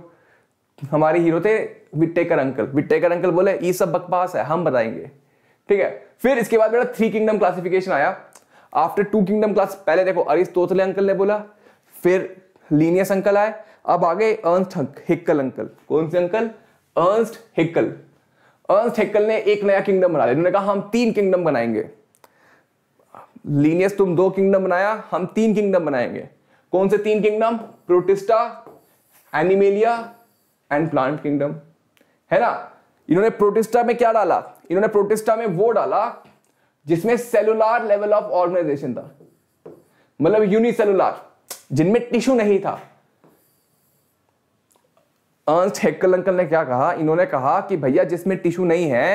हमारे हीरो थे विट्टेकर अंकल विट्टेकर अंकल बोले ये सब बकवास है हम बताएंगे ठीक है फिर इसके बाद मेरा थ्री किंगडम क्लासिफिकेशन आया आफ्टर टू किंगडम क्लास पहले देखो अरिस तोतले अंकल ने बोला फिर लीनियस अंकल आए अब आ गए अर्नस्ट हिक्कल अंकल कौन से uncle Ernst Haeckel Ernst Haeckel ने एक नया किंगडम बना दिया उन्होंने कहा हम तीन किंगडम बनाएंगे लीनियस तुम दो किंगडम बनाया हम तीन किंगडम बनाएंगे कौन से तीन kingdom Protista Animalia and plant kingdom है ना इन्होंने प्रोटिस्टा में क्या डाला इन्होंने प्रोटिस्टा में वो डाला जिसमें सेलुलर लेवल ऑफ ऑर्गेनाइजेशन था मतलब यूनिसेलुलर जिनमें टिश्यू नहीं था हेक्कल अंकल ने क्या कहा इन्होंने कहा कि भैया जिसमें टिश्यू नहीं है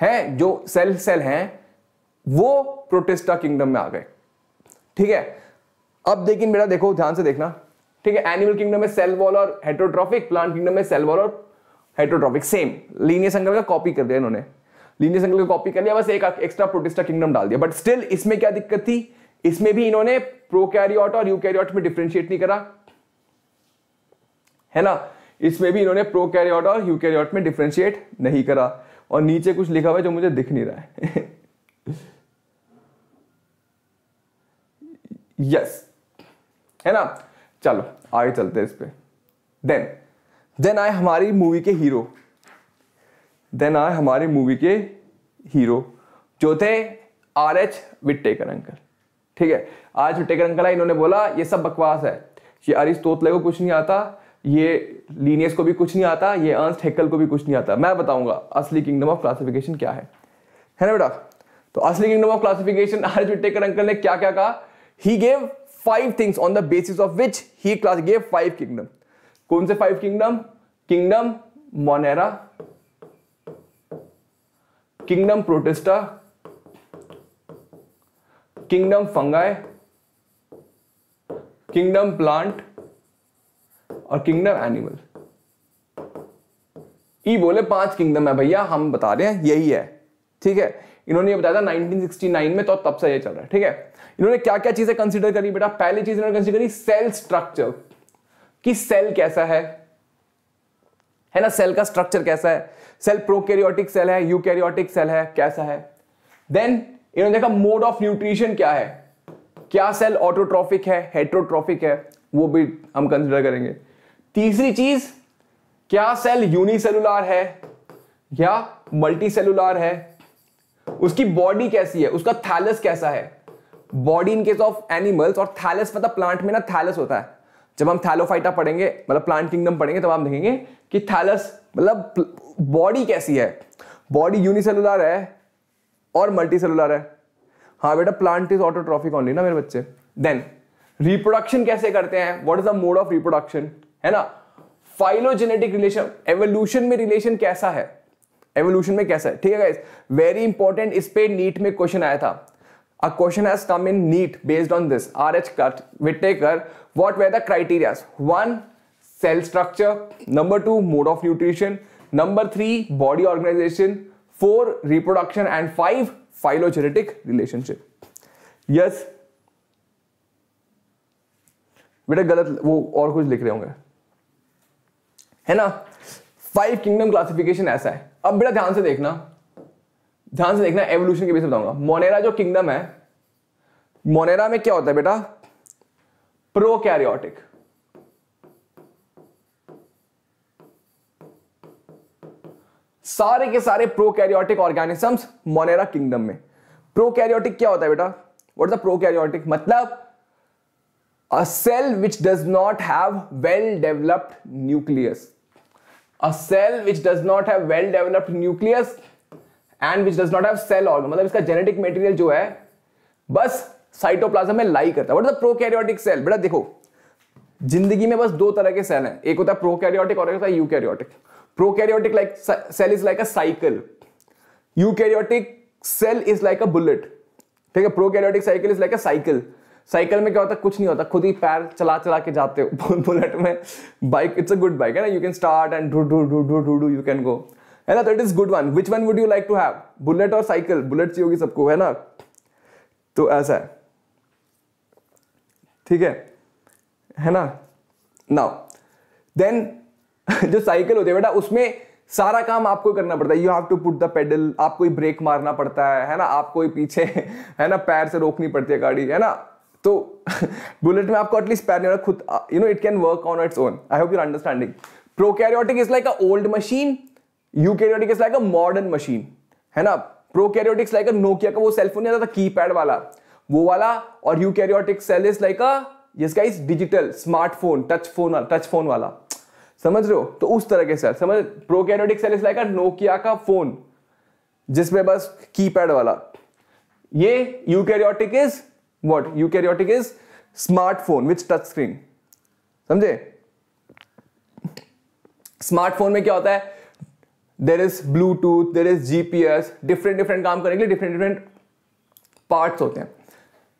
है जो सेल सेल हैं वो प्रोटेस्टा किंगडम में आ गए ठीक है अब देखिए मेरा देखो ध्यान से देखना ठीक है एनिमल किंगडम में सेल वॉल और हेट्रोट्रॉफिक प्लांट किंगडम में सेल वॉल और हेट्रोट्रॉफिक सेम लीनियस अंकल का कॉपी कर दिया इन्होंने लीनियर एंगल को कॉपी कर लिया बस एक एक्स्ट्रा प्रोटिस्टा किंगडम डाल दिया बट स्टिल इसमें क्या दिक्कत थी इसमें भी इन्होंने प्रोकैरियोट और यूकैरियोट में डिफ्रेंशिएट नहीं करा है ना इसमें भी इन्होंने प्रोकैरियोट और यूकैरियोट में डिफ्रेंशिएट नहीं करा और नीचे कुछ लिखा हुआ है जो मुझे दिख नहीं रहा है यस yes. है ना चलो आगे चलते हैं इस पर देन देन आए हमारी मूवी के हीरो देन आए हमारी मूवी के हीरो जो थे आर एच विटेकर अंकल ठीक है आर एच विटेकर अंकल आए इन्होंने बोला ये सब बकवास है ये अरिश तोतले को कुछ नहीं आता ये लीनियस को भी कुछ नहीं आता ये अंस हेकल को भी कुछ नहीं आता मैं बताऊंगा असली किंगडम ऑफ क्लासिफिकेशन क्या है है ना बेटा तो असली kingdom of classification R H Whittaker uncle ने क्या क्या कहा he gave five things on the basis of which he class gave five kingdom कौन से five kingdom kingdom Monera kingdom Protista kingdom fungi kingdom plant और kingdom animal ई बोले पांच किंगडम है भैया हम बता रहे हैं यही है ठीक है इन्होंने ये बताया था 1969 में तो तब से ये चल रहा है ठीक है इन्होंने क्या क्या चीजें कंसिडर करी बेटा पहली चीज इन्होंने कंसिडर करी सेल स्ट्रक्चर कि सेल कैसा है है ना सेल का स्ट्रक्चर कैसा है सेल प्रोकैरियोटिक सेल है यूकैरियोटिक सेल है कैसा है देन इन्होंने देखा मोड ऑफ न्यूट्रिशन क्या है क्या सेल ऑटोट्रॉफिक है हेट्रोट्रॉफिक है वो भी हम कंसिडर करेंगे तीसरी चीज क्या सेल यूनिसेलुलर है या मल्टीसेलुलर है उसकी बॉडी कैसी है उसका थैलस कैसा है body in case of animals और थैलस मतलब प्लांट में ना थैलस होता है जब हम थैलोफाइटा पढ़ेंगे मतलब प्लांट किंगडम पढ़ेंगे तब हम देखेंगे कि थैलस मतलब बॉडी कैसी है बॉडी यूनिसेलुलर है और मल्टी सेलुलर है हाँ बेटा प्लांट इज ऑटोट्रॉफिक ऑनली ना मेरे बच्चे देन रिप्रोडक्शन कैसे करते हैं what is the mode of reproduction है ना फाइलोजेनेटिक रिलेशन एवोल्यूशन में रिलेशन कैसा है एवोल्यूशन में कैसा है ठीक है वेरी इंपॉर्टेंट इस पे नीट में क्वेश्चन आया था A question has come in neat based on this. R.H. cut Whittaker, what were the criteria? One, cell structure. Number two, mode of nutrition. Number three, body organization. Four, reproduction. And five, phylogenetic relationship. Yes. बेटा गलत वो और कुछ लिख रहे होंगे है ना फाइव किंगडम क्लासिफिकेशन ऐसा है अब बेटा ध्यान से देखना ध्यान से देखना एवोल्यूशन के बेस बताऊंगा मोनेरा जो किंगडम है मोनेरा में क्या होता है बेटा प्रो कैरियोटिक सारे के सारे prokaryotic organisms Monera kingdom में प्रो कैरियोटिक क्या होता है बेटा what is the prokaryotic मतलब a cell which does not have well developed nucleus a cell which does not have well developed nucleus and which does not have cell organ मतलब इसका genetic material जो है बस cytoplasm में लाई करता है what is prokaryotic cell बेटा देखो जिंदगी में बस दो तरह के सेल हैं एक होता है प्रोकैरियोटिक और एक होता है eukaryotic prokaryotic like cell is like a cycle eukaryotic cell is like a bullet ठीक है prokaryotic cycle is like a cycle cycle में क्या होता है कुछ नहीं होता खुद ही पैर चला चला के जाते हो बुलेट में bike it's a good bike है ना यू कैन स्टार्ट एंड डू डू डू डू डू डू यू कैन गो है ना that is good one which one would you like to have bullet और साइकिल बुलेट चाहिए होगी सबको है ना तो ऐसा है ठीक है है ना नाउ देन जो साइकिल होती है बेटा उसमें सारा काम आपको करना पड़ता है you have to put the pedal आपको ही ब्रेक मारना पड़ता है है ना आपको ही पीछे है ना पैर से रोकनी पड़ती है गाड़ी है ना तो बुलेट में आपको एटलीस्ट पैर नहीं खुद you know it can work on its own I hope your understanding prokaryotic is like a old machine eukaryotic is like a modern machine है ना प्रोकैरियोटिक्स लाइक अ नोकिया का वो सेलफोन नहीं आता था कीपैड वाला वो वाला और eukaryotic cell is like a yes guys digital smartphone touch phone touch phone वाला समझ रहे हो तो उस तरह के सेल समझ prokaryotic cell is like a Nokia का फोन जिसमें बस कीपैड वाला ये eukaryotic is what eukaryotic is smartphone with touch screen समझे स्मार्टफोन में क्या होता है there is Bluetooth there is GPS different different काम करने के लिए डिफरेंट डिफरेंट पार्ट्स होते हैं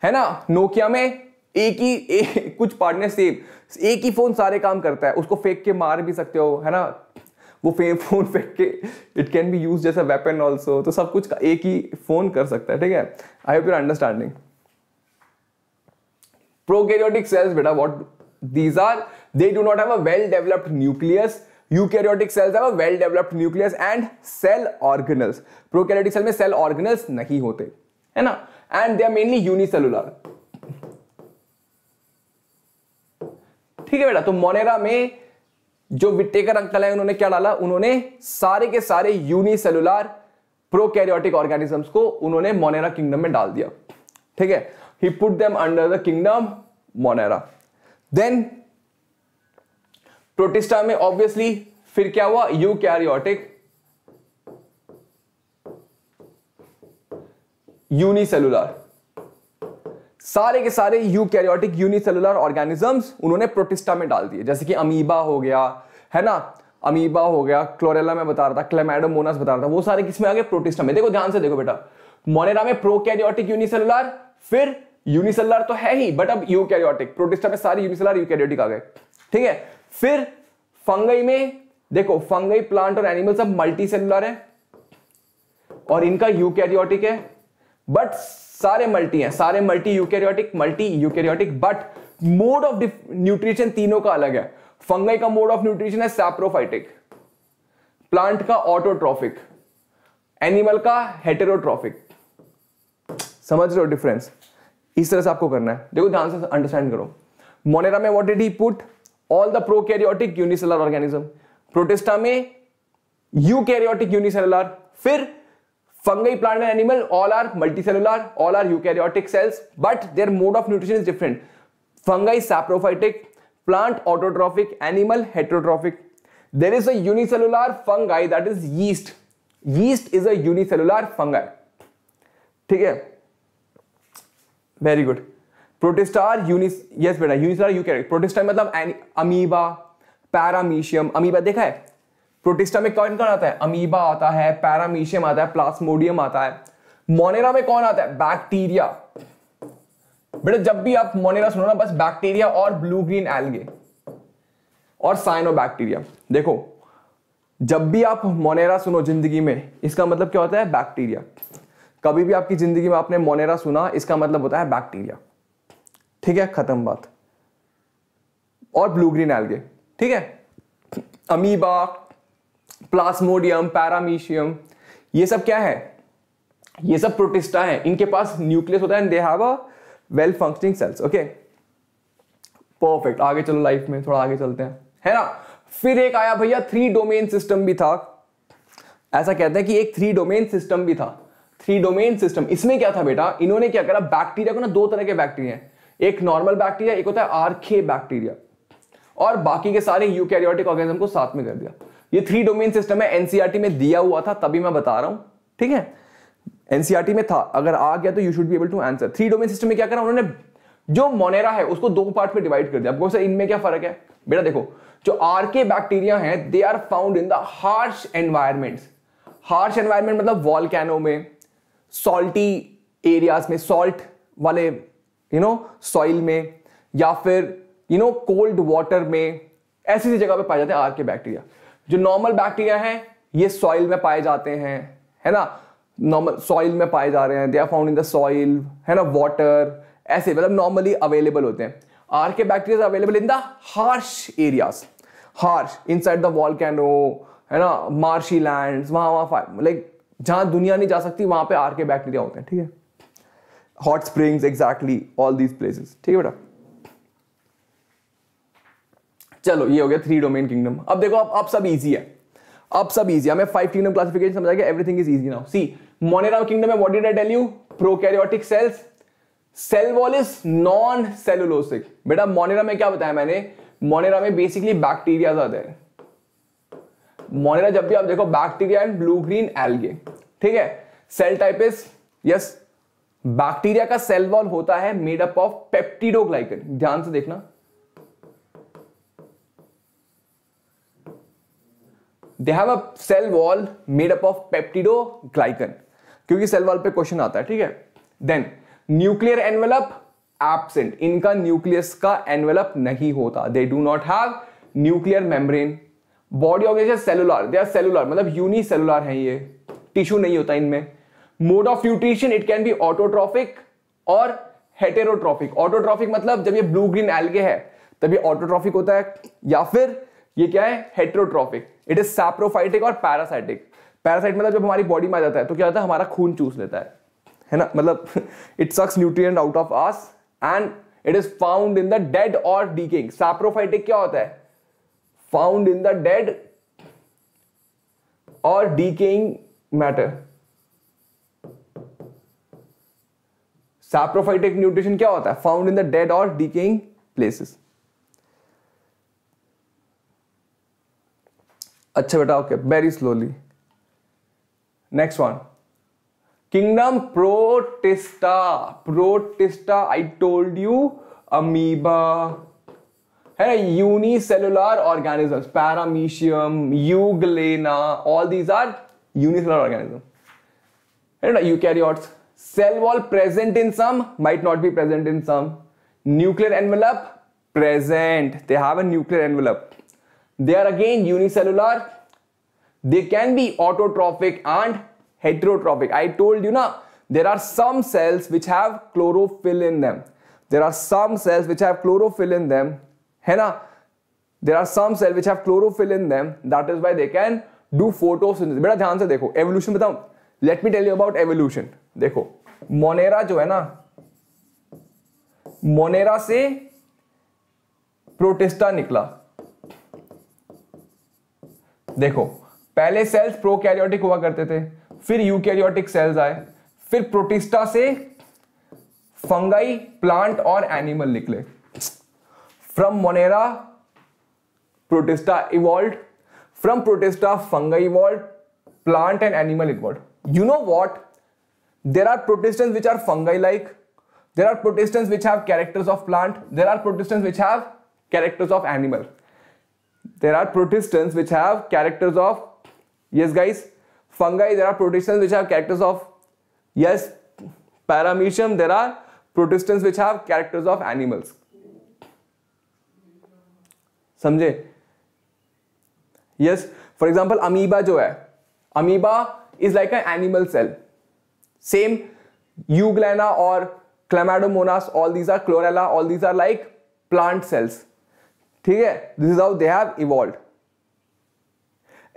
है ना नोकिया में एक ही एक, कुछ पार्ट ने सेम एक ही फोन सारे काम करता है उसको फेंक के मार भी सकते हो है ना वो फोन फेंक के इट कैन बी यूज जैसा वेपन ऑल्सो तो सब कुछ एक ही फोन कर सकता है ठीक है I hope your understanding prokaryotic cells बेटा what these are they do not have a well developed nucleus eukaryotic cells have a well developed nucleus and cell organelles prokaryotic cell में सेल ऑर्गेनल्स नहीं होते है ना and they are mainly unicellular ठीक है बेटा तो मोनेरा में जो विटेकर अंकल है उन्होंने क्या डाला उन्होंने सारे के सारे यूनिसेलुलर प्रोकैरियोटिक ऑर्गेनिजम्स को उन्होंने मोनेरा किंगडम में डाल दिया ठीक है he put them under the kingdom Monera then Protista में ऑब्वियसली फिर क्या हुआ यू कैरियोटिक यूनिसेलुलर सारे के सारे यूकैरियोटिक यूनिसेलुलर ऑर्गेनिजम्स उन्होंने प्रोटिस्टा में डाल दिए जैसे कि अमीबा हो गया है ना अमीबा हो गया क्लोरेला में बता रहा था क्लेमेडोमोनस बता रहा था वो सारे किस में आ गए प्रोटिस्टा में देखो ध्यान से देखो बेटा मोनेरा में प्रोकैरियोटिक यूनिसेलुलर फिर यूनिसेलुलर तो है ही बट अब यूकैरियोटिक प्रोटिस्टा में सारे यूनिसेलुलर यूकैरियोटिक आ गए ठीक है फिर फंगई में देखो फंगई प्लांट और एनिमल सब मल्टी सेलुलर है और इनका यूकैरियोटिक है बट सारे मल्टी हैं सारे multi eukaryotic multi eukaryotic but mode of nutrition तीनों का अलग है फंगई का मोड ऑफ न्यूट्रिशन है सैप्रोफाइटिक प्लांट का ऑटोट्रॉफिक एनिमल का हेटेरोट्रॉफिक समझ रहे हो डिफरेंस इस तरह से आपको करना है देखो ध्यान से अंडरस्टैंड करो मोनेरा में what did he put all the prokaryotic unicellular organism protista mein eukaryotic unicellular fir fungi plant and animal all are multicellular all are eukaryotic cells but their mode of nutrition is different fungi saprophytic plant autotrophic animal heterotrophic there is a unicellular fungi that is yeast yeast is a unicellular fungi okay very good Protista यूनिस yes बेटा यूनिस्टार you correct प्रोटेस्टार मतलब amoeba paramecium amoeba देखा है Protista में कौन कौन आता है अमीबा आता है पैरामीशियम आता है प्लास्मोडियम आता है मोनेरा में कौन आता है बैक्टीरिया बेटा जब भी आप मोनेरा सुनो ना बस बैक्टीरिया और ब्लू ग्रीन एल्गे और साइनो बैक्टीरिया देखो जब भी आप मोनेरा सुनो जिंदगी में इसका मतलब क्या होता है बैक्टीरिया कभी भी आपकी जिंदगी में आपने मोनेरा सुना इसका मतलब होता है बैक्टीरिया ठीक है खत्म बात और ब्लू ग्रीन एल्गे ठीक है अमीबा प्लास्मोडियम पैरामीशियम ये सब क्या है ये सब प्रोटिस्टा है इनके पास न्यूक्लियस होता है and they have a well functioning cells okay perfect आगे चलो लाइफ में थोड़ा आगे चलते हैं है ना फिर एक आया भैया थ्री डोमेन सिस्टम भी था ऐसा कहते हैं कि एक थ्री डोमेन सिस्टम भी था थ्री डोमेन सिस्टम इसमें क्या था बेटा इन्होंने क्या करा बैक्टीरिया को ना दो तरह के बैक्टीरिया है एक नॉर्मल बैक्टीरिया एक होता है आरखे बैक्टीरिया और बाकी के सारे यूकैरियोटिक ऑर्गेनिज्म को साथ में कर दिया ये थ्री डोमेन सिस्टम है एनसीआरटी e में दिया हुआ था तभी मैं बता रहा हूं ठीक है एनसीआरटी e में था अगर आ गया तो you should be able to answer three domain system में क्या करा उन्होंने जो मोनेरा है उसको दो पार्ट में डिवाइड कर दिया आपको इनमें क्या फर्क है बेटा देखो जो आरके बैक्टीरिया है they are found in the harsh environment harsh environment मतलब वॉल में सॉल्टी एरियाज में सॉल्ट वाले यू नो सॉइल में या फिर यू नो कोल्ड वाटर में ऐसी ऐसी जगह पे पाए जाते हैं आर के बैक्टीरिया जो नॉर्मल बैक्टीरिया हैं ये सॉइल में पाए जाते हैं है ना नॉर्मल सॉइल में पाए जा रहे हैं they are found in the soil है ना वाटर ऐसे मतलब नॉर्मली अवेलेबल होते हैं archaebacteria available in the harsh areas harsh inside the volcano है ना मार्शी लैंड वहां वहां लाइक जहां दुनिया नहीं जा सकती वहां पे आर के बैक्टीरिया होते हैं ठीक है hot springs exactly all these places ठीक है बेटा चलो ये हो गया थ्री डोमेन किंगडम अब देखो अब अब सब इजी है अब सब इजी है मैं फाइव किंगडम क्लासिफिकेशन समझा गया everything is easy now see Monera kingdom में what did I tell you prokaryotic cells cell wall is non cellulosic बेटा मोनेरा में क्या बताया मैंने मोनेरा में बेसिकली बैक्टीरिया ज्यादा है मोनेरा जब भी आप देखो bacteria and blue green algae ठीक है cell type is yes bacteria का सेल वॉल होता है मेड अप ऑफ पेप्टिडोग्लाइकन ध्यान से देखना they have a cell wall made up of peptidoglycan क्योंकि सेल वॉल पे क्वेश्चन आता है ठीक है देन न्यूक्लियर एनवेलप एबसेंट इनका न्यूक्लियस का एनवेलप नहीं होता they do not have nuclear membrane body organisation cellular they are cellular मतलब यूनिसेलुलर है ये टिश्यू नहीं होता इनमें mode of nutrition it can be autotrophic और हेटेरोट्रॉफिक ऑटोट्रॉफिक मतलब जब ये ब्लू ग्रीन एल्गे है तब ये ऑटोट्रॉफिक होता है या फिर ये क्या है हेट्रोट्रॉफिक इट इज सैप्रोफाइटिक और पैरासाइटिक पैरासाइट मतलब जब हमारी बॉडी में आ जाता है तो क्या होता है हमारा खून चूस लेता है है ना मतलब it sucks nutrient out of us and it is found in the dead और डीकिंग सैप्रोफाइटिक क्या होता है फाउंड इन द डेड और डीकिंग मैटर सैप्रोफाइटिक न्यूट्रिशन क्या होता है फाउंड इन द डेड और डीकेइंग प्लेसेस अच्छा बेटा okay very slowly next one kingdom Protista Protista I told you amoeba है ना unicellular organism paramecium euglena all these are unicellular organism है ना eukaryotes Cell wall present in some, might not be present in some. Nuclear envelope, present. They have a nuclear envelope. They are again unicellular. They can be autotrophic and heterotrophic. I told you now, there are some cells which have chlorophyll in them. There are some cells which have chlorophyll in them. Hai na? There are some cells which have chlorophyll in them. That is why they can do photosynthesis. ध्यान से देखो evolution बताऊं. Let me tell you about evolution. देखो Monera जो है ना Monera से Protista निकला देखो पहले सेल्स प्रोकैरियोटिक हुआ करते थे फिर यूकैरियोटिक सेल्स आए फिर प्रोटिस्टा से फंगाई प्लांट और एनिमल निकले from Monera Protista evolve from Protista fungi evolve plant and animal evolve you know what There are protistans which are fungi-like. There are protistans which have characters of plant. There are protistans which have characters of animal. There are protistans which have characters of, yes guys, fungi. There are protistans which have characters of, yes, paramecium. There are protistans which have characters of animals. समझे yes for example amoeba जो है amoeba is like a animal cell same euglena और chlamydomonas all these are chlorella all these are like plant cells ठीक है this is how they have evolve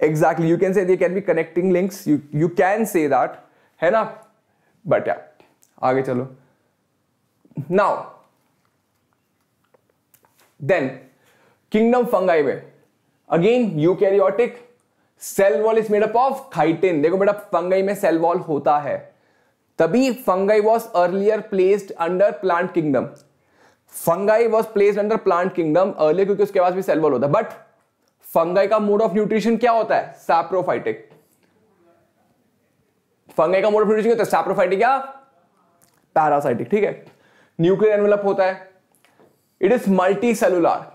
exactly you can say they can be connecting links you you can say that है ना but yeah आगे चलो now then kingdom fungi में again eukaryotic cell wall is made up of chitin देखो बेटा fungi में cell wall होता है तभी fungi was earlier placed under plant kingdom fungi was placed under plant kingdom earlier क्योंकि उसके पास भी सेल वॉल होता है बट फंगाई का मोड ऑफ न्यूट्रिशन क्या होता है सैप्रोफाइटिक फंगाई का मोड ऑफ न्यूट्रिशन होता है सैप्रोफाइटिक या पैरासाइटिक ठीक है न्यूक्लियर एनवेलप होता है it is multi cellular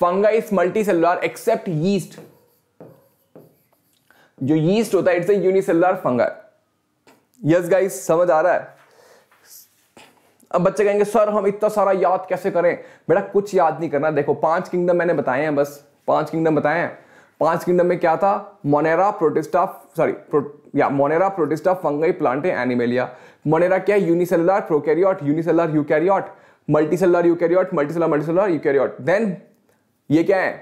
fungus is multi cellular except yeast जो यीस्ट होता है it's a unicellular fungus yes guys समझ आ रहा है अब बच्चे कहेंगे सर हम इतना सारा याद कैसे करें बेटा कुछ याद नहीं करना देखो पांच किंगडम मैंने बताए हैं बस पांच किंगडम बताए हैं पांच किंगडम में क्या था Monera Protista sorry pro, yeah Monera Protista fungi Plantae Animalia Monera क्या है unicellular prokaryote unicellular eukaryote multicellular eukaryote multicellular multicellular eukaryote then ये क्या है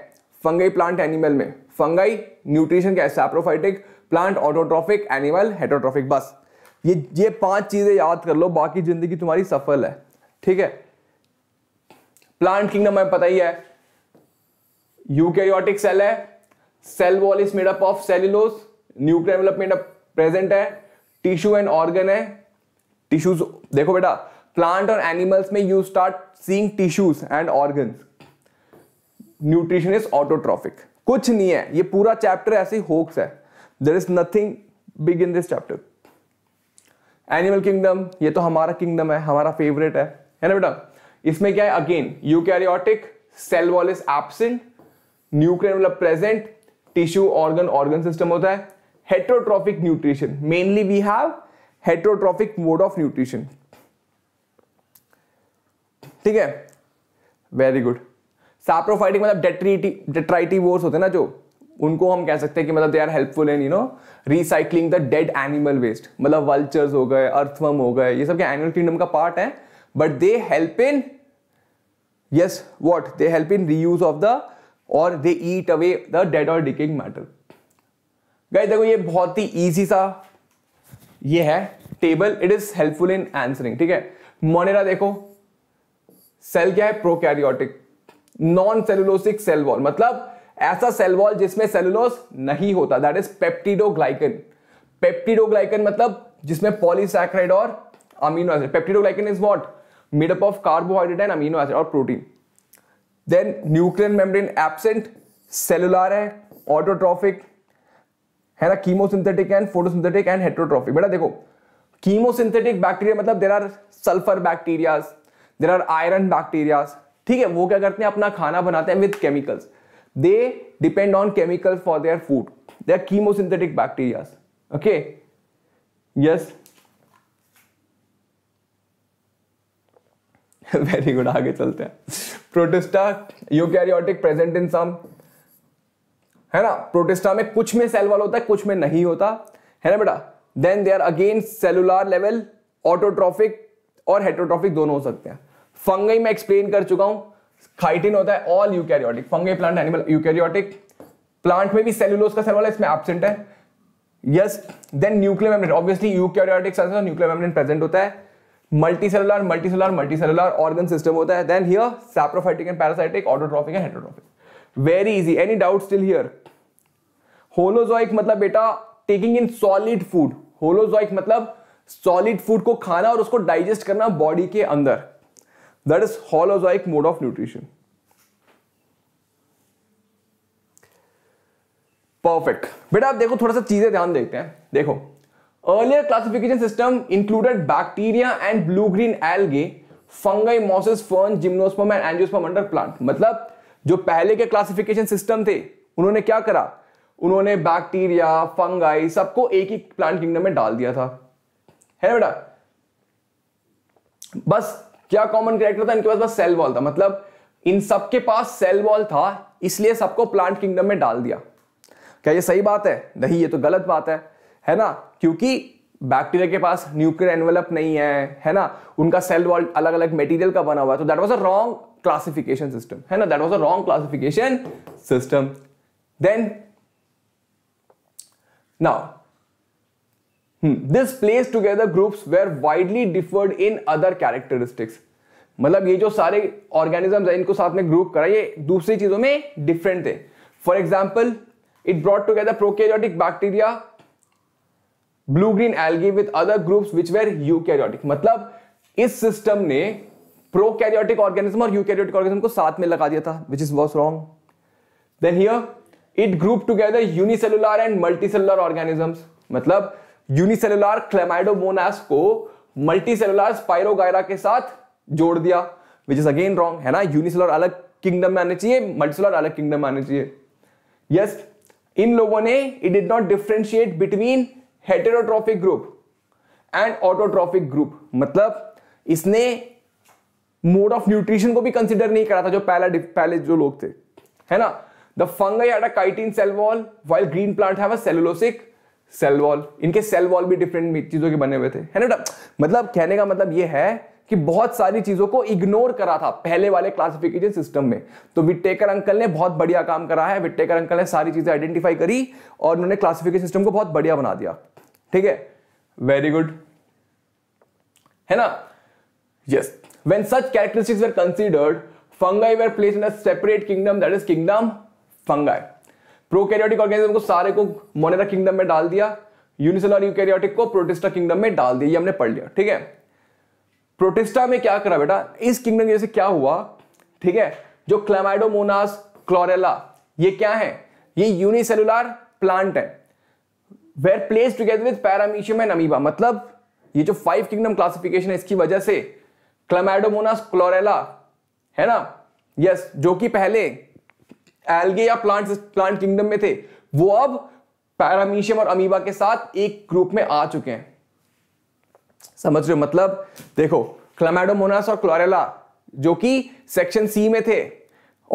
फंगई प्लांट एनिमल में फंगई न्यूट्रिशन क्या है saprophytic plant autotrophic animal heterotrophic बस ये ये पांच चीज़ें याद कर लो बाकी ज़िंदगी तुम्हारी सफल है ठीक है प्लांट किंगडम हमें पता ही है यूकैरियोटिक सेल है cell wall is made up of cellulose nuclear envelope made up present है टिश्यू एंड ऑर्गन है टिश्यूज देखो बेटा प्लांट और एनिमल्स में you start seeing tissues and organ nutrition is autotrophic कुछ नहीं है ये पूरा चैप्टर ऐसे ही होक्स है there is nothing big in this chapter animal kingdom ये तो हमारा किंगडम है हमारा फेवरेट है है ना बेटा इसमें क्या है again eukaryotic cell wall is absent nuclear मतलब present tissue organ organ system होता है heterotrophic nutrition mainly we have heterotrophic mode of nutrition ठीक है वेरी गुड सैप्रोफाइटिक मतलब डेट्रीटी डेट्राइटी वोर्स होते हैं ना जो उनको हम कह सकते हैं कि मतलब they are helpful in you know recycling the dead animal waste मतलब वल्चर्स हो गए अर्थवम हो गए ये सब क्या एनिमल किंगडम का पार्ट है but they help in yes what they help in reuse of the और they eat away the dead और डिकिंग मैटर गए देखो ये बहुत ही ईजी सा ये है table it is helpful in answering ठीक है मोनेरा देखो सेल क्या है prokaryotic non cellulosic cell wall मतलब ऐसा सेल वॉल जिसमें सेलुलोज नहीं होता दैट इज पेप्टिडोग्लाइकन पेप्टिडोग्लाइकन मतलब जिसमें पॉलीसैक्राइड और amino acid peptidoglycan is what made up of carbohydrate and amino acid और protein then nuclear membrane absent cellular है ऑटोट्रॉफिक है ना chemosynthetic and photosynthetic and heterotrophic बेटा देखो कीमोसिंथेटिक बैक्टीरिया मतलब there are sulphur bacterias there are iron bacterias ठीक है वो क्या करते हैं अपना खाना बनाते हैं with chemicals they depend on chemicals for their food. They are chemosynthetic bacteria. Okay? Yes? Very good. आगे चलते हैं Protista eukaryotic present in some है ना प्रोटेस्टा में कुछ में सेल वाल होता है कुछ में नहीं होता है ना बेटा then they are again cellular level autotrophic और हेट्रोट्रॉफिक दोनों हो सकते हैं फंगई मैं एक्सप्लेन कर चुका हूं काइटिन होता है all eukaryotic fungi plant animal eukaryotic plant में भी सेलुलोज का सेल वाला इसमें एब्सेंट है yes then nuclear membrane obviously eukaryotic cells में न्यूक्लियर मेम्ब्रेन प्रेजेंट होता है multicellular multicellular multicellular organ system होता है then here saprophytic and parasitic autotrophic and heterotrophic very easy any doubt still here holozoic मतलब बेटा taking in solid food holozoic मतलब solid food को खाना और उसको डाइजेस्ट करना बॉडी के अंदर that is holozoic mode of nutrition. Perfect बेटा आप देखो थोड़ा सा चीजें ध्यान देखते हैं देखो earlier classification system included bacteria and blue green algae fungi mosses fern gymnosperm and angiosperm under plant मतलब जो पहले के क्लासिफिकेशन सिस्टम थे उन्होंने क्या करा उन्होंने बैक्टीरिया फंगाई सबको एक ही प्लांट किंगडम में डाल दिया था है बेटा बस क्या कॉमन कैरेक्टर था इनके पास बस सेल वॉल था मतलब इन सबके पास सेल वॉल था इसलिए सबको प्लांट किंगडम में डाल दिया क्या ये सही बात है नहीं ये तो गलत बात है है ना क्योंकि बैक्टीरिया के पास न्यूक्लियर एनवेलप नहीं है है ना उनका सेल वॉल अलग अलग मेटीरियल का बना हुआ है तो that was a wrong classification system है ना that was a wrong classification system then now this place together groups were widely differed in other characteristics मतलब ये जो सारे ऑर्गेनिजम्स हैं इनको साथ में ग्रुप करा ये दूसरी चीजों में डिफरेंट थे for example it brought together prokaryotic bacteria blue green algae with other group which were eukaryotic मतलब इस सिस्टम ने प्रोकैरियोटिक ऑर्गेनिज्म और यूकैरियोटिक ऑर्गेनिज्म को साथ में लगा दिया था which is was wrong then here it group together unicellular and multicellular organisms मतलब यूनिसेलुलर क्लेमाइडोमोनास को मल्टी सेलुलर स्पायरोगायरा के साथ जोड़ दिया विच इज अगेन रॉन्ग है ना यूनिसेलर अलग किंगडम में आने चाहिए मल्टीसेलर अलग किंगडम में आने चाहिए यस yes, इन लोगों ने it did not differentiate between heterotrophic group and autotrophic group मतलब इसने मोड ऑफ न्यूट्रिशन को भी कंसिडर नहीं करा था जो पहला पहले जो लोग थे है ना the fungi cell wall while green plant है सेलुलोसिक सेल वॉल इनके सेल वॉल भी डिफरेंट चीजों के बने हुए थे है ना मतलब कहने का मतलब ये है कि बहुत सारी चीजों को इग्नोर करा था पहले वाले क्लासिफिकेशन सिस्टम में तो विटेकर अंकल ने बहुत बढ़िया काम करा है विटेकर अंकल ने सारी चीजें आइडेंटिफाई करी और उन्होंने क्लासिफिकेशन सिस्टम को बहुत बढ़िया बना दिया ठीक है वेरी गुड है ना yes when such characteristics were considered fungi were place in a separate kingdom that is kingdom fungi prokaryotic organism को सारे को मोनेरा किंगडम में डाल दिया यूनिसेलर यूकैरियोटिक को प्रोटिस्टा किंगडम में डाल दिया ये हमने पढ़ लिया ठीक है प्रोटिस्टा में क्या करा बेटा इस किंगडम जैसे क्या हुआ ठीक है जो क्लेमाइडोमोनास क्लोरेला ये क्या है ये यूनिसेलुलर प्लांट है were place together with paramecium and amoeba मतलब ये जो फाइव किंगडम क्लासिफिकेशन है इसकी वजह से क्लेमाइडोमोनास क्लोरेला है ना यस yes, जो कि पहले एल्गे या प्लांट प्लांट किंगडम में थे वो अब पैरामीशियम और अमीबा के साथ एक ग्रुप में आ चुके हैं समझ रहे हो मतलब देखो क्लामेडोमोनास और क्लोरेला जो कि सेक्शन सी में थे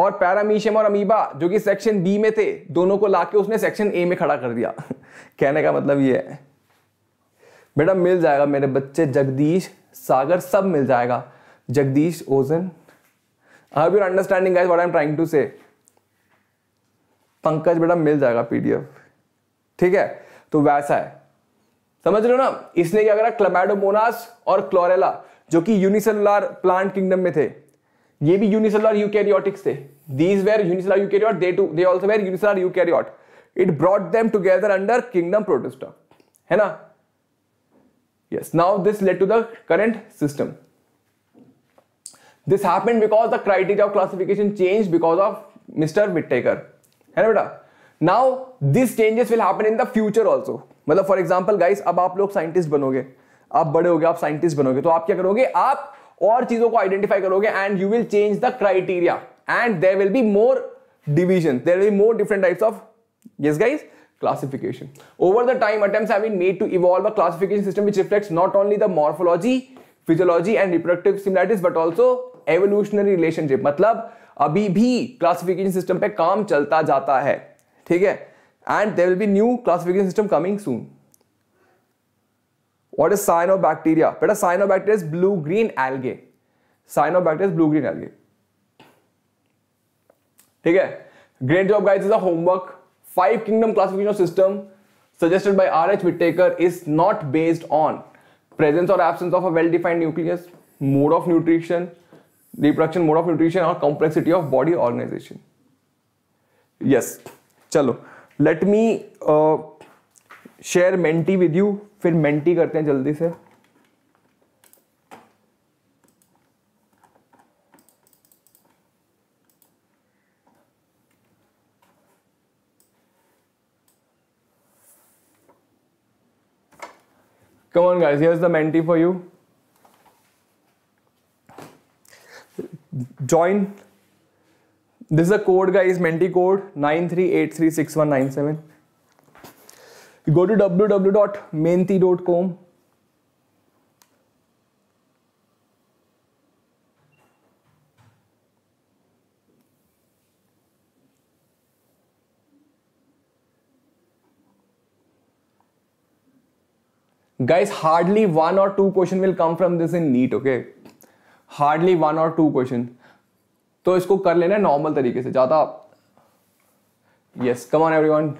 और पैरामीशियम और अमीबा जो कि सेक्शन बी में थे दोनों को लाके उसने सेक्शन ए में खड़ा कर दिया कहने का मतलब ये है बेटा मिल जाएगा मेरे बच्चे जगदीश सागर सब मिल जाएगा जगदीश ओजन I have your understanding guys what I am trying to say Pankaj बेटा मिल जाएगा पीडीएफ ठीक है तो वैसा है समझ लो ना इसने क्या करा क्लमैडोमोनास और क्लोरेला जो कि यूनिसेलुलर प्लांट किंगडम में थे ये भी यूनिसेलुलर यूकैरियोटिक्स थे these were unicellular eukaryote they too they also were unicellular eukaryote it brought them together under kingdom Protista है ना yes now this led to the current system this happened because the criteria of classification changed because of mister Whittaker है ना बेटा now this changes will happen in the future also मतलब for example guys अब आप लोग scientist बनोगे आप बड़े हो गए आप साइंटिस्ट बनोगे तो आप क्या करोगे आप और चीजों को आइडेंटिफाई करोगे and you will change the criteria and there will be more division there will more different types of ये guys classification over the time attempt have classification system which reflects not only the morphology physiology and reproductive similarities but also evolutionary relationship मतलब अभी भी classification system पे काम चलता जाता है ठीक है and there will be new classification system coming soon what is cyano bacteria बेटा cyano bacteria blue green algae cyano bacteria blue green algae ठीक है great job guys is a homework five kingdom classification system suggested by R H Whittaker is not based on presence और absence of a well defined nucleus mode of nutrition reproduction mode of nutrition और complexity of body organisation yes चलो let me share Menti with you फिर Menti करते हैं जल्दी से Come on guys, here's the mentee for you. join this is a code guys menti code 93836197 you go to www.menti.com guys hardly one or two question will come from this in neat okay hardly one or two question तो इसको कर लेना normal तरीके से ज़्यादा yes come on everyone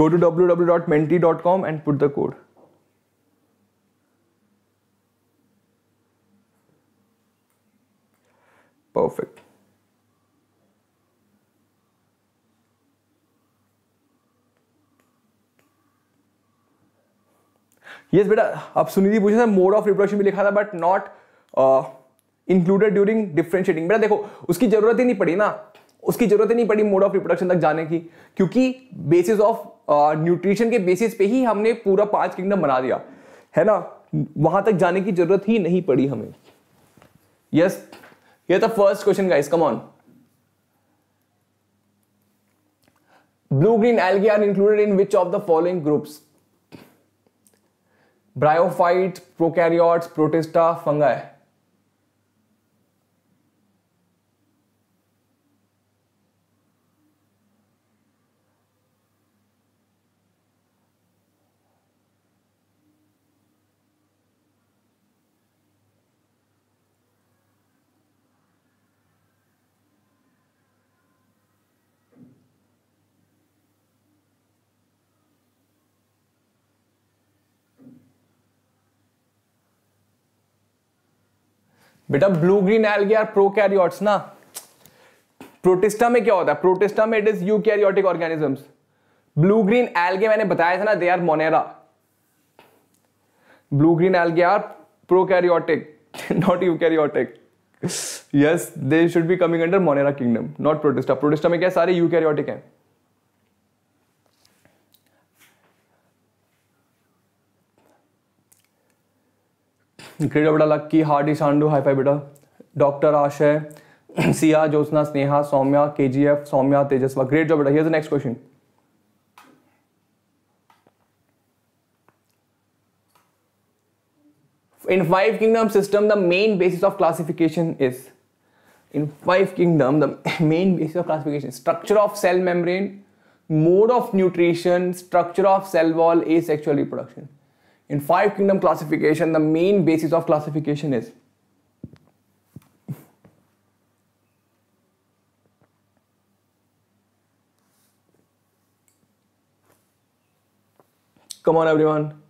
go to www.menti.com and put the code yes बेटा अब सुनिधि पूछे सर मोड ऑफ रिप्रोडक्शन भी लिखा था but not included during differentiating बेटा देखो उसकी जरूरत ही नहीं पड़ी ना उसकी जरूरत ही नहीं पड़ी मोड ऑफ रिप्रोडक्शन तक जाने की क्योंकि बेसिस ऑफ न्यूट्रिशन के बेसिस पे ही हमने पूरा पांच किंगडम बना दिया है ना वहां तक जाने की जरूरत ही नहीं पड़ी हमें यस ये था first question guys come on blue green algae are included in which of the following groups bryophyte prokaryotes protista fungi बेटा blue green algae are prokaryotes ना प्रोटिस्टा में क्या होता है प्रोटिस्टा में it is eukaryotic organism blue green algae मैंने बताया था ना they are monera blue green algae are prokaryotic not eukaryotic yes they should be coming under Monera kingdom not protista protista में क्या सारे eukaryotic है क्रीडा बेटा लक्की हार्डी सांडू हाईफाई बेटा doctor Ashay Siya Jyotsna Sneha Saumya K G F Saumya Tejaswa great job बेटा here next question in five kingdom system the main basis of classification is in five kingdom the main basis of classification structure of cell membrane mode of nutrition structure of cell wall asexual reproduction in five kingdom classification, the main basis of classification is Come on, everyone.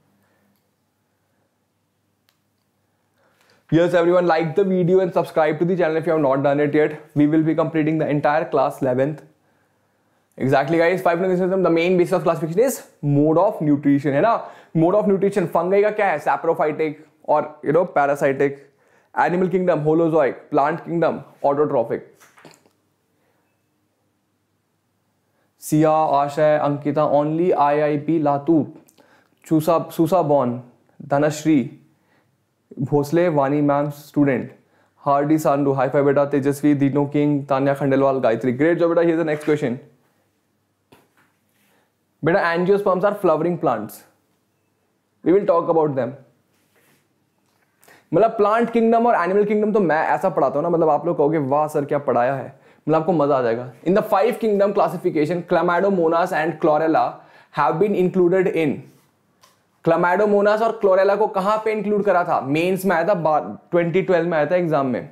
Yes, everyone, like the video and subscribe to the channel if you have not done it yet. We will be completing the entire class 11th exactly guys five nutrition the main basis of classification is mode of nutrition है ना mode of nutrition fungi का क्या है saprophytic और you know parasitic animal kingdom holozoic plant kingdom autotrophic Siya Ashay Ankita only IIP Latur चूसा सूसा बॉन Dhanashree Bhosale Wani ma'am student Hardy Sandhu high five बेटा तेजस्वी दीनो किंग तानिया खंडेलवाल गायत्री ग्रेट जो बेटा next question beta angiosperms are flowering plants we will talk about them मतलब प्लांट किंगडम और animal kingdom तो मैं ऐसा पढ़ाता हूँ ना मतलब आप लोग कहोगे वाह सर क्या पढ़ाया है मतलब आपको मजा आ जाएगा in the five kingdom classification chlamydomonas and chlorella have been included in chlamydomonas और क्लोरेला को कहाँ पे इंक्लूड करा था मेंस में आया था ट्वेंटी में आया था एग्जाम में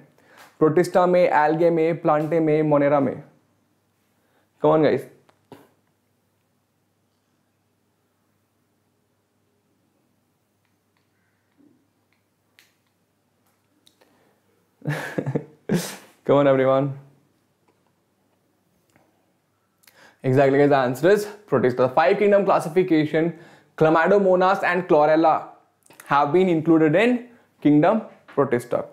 प्रोटिस्टा में एल्गे में प्लांटे में मोनेरा में कौन guys Come on, everyone. Exactly, guys. The answer is Protista. The five kingdom classification, Chlamydomonas and Chlorella have been included in kingdom Protista.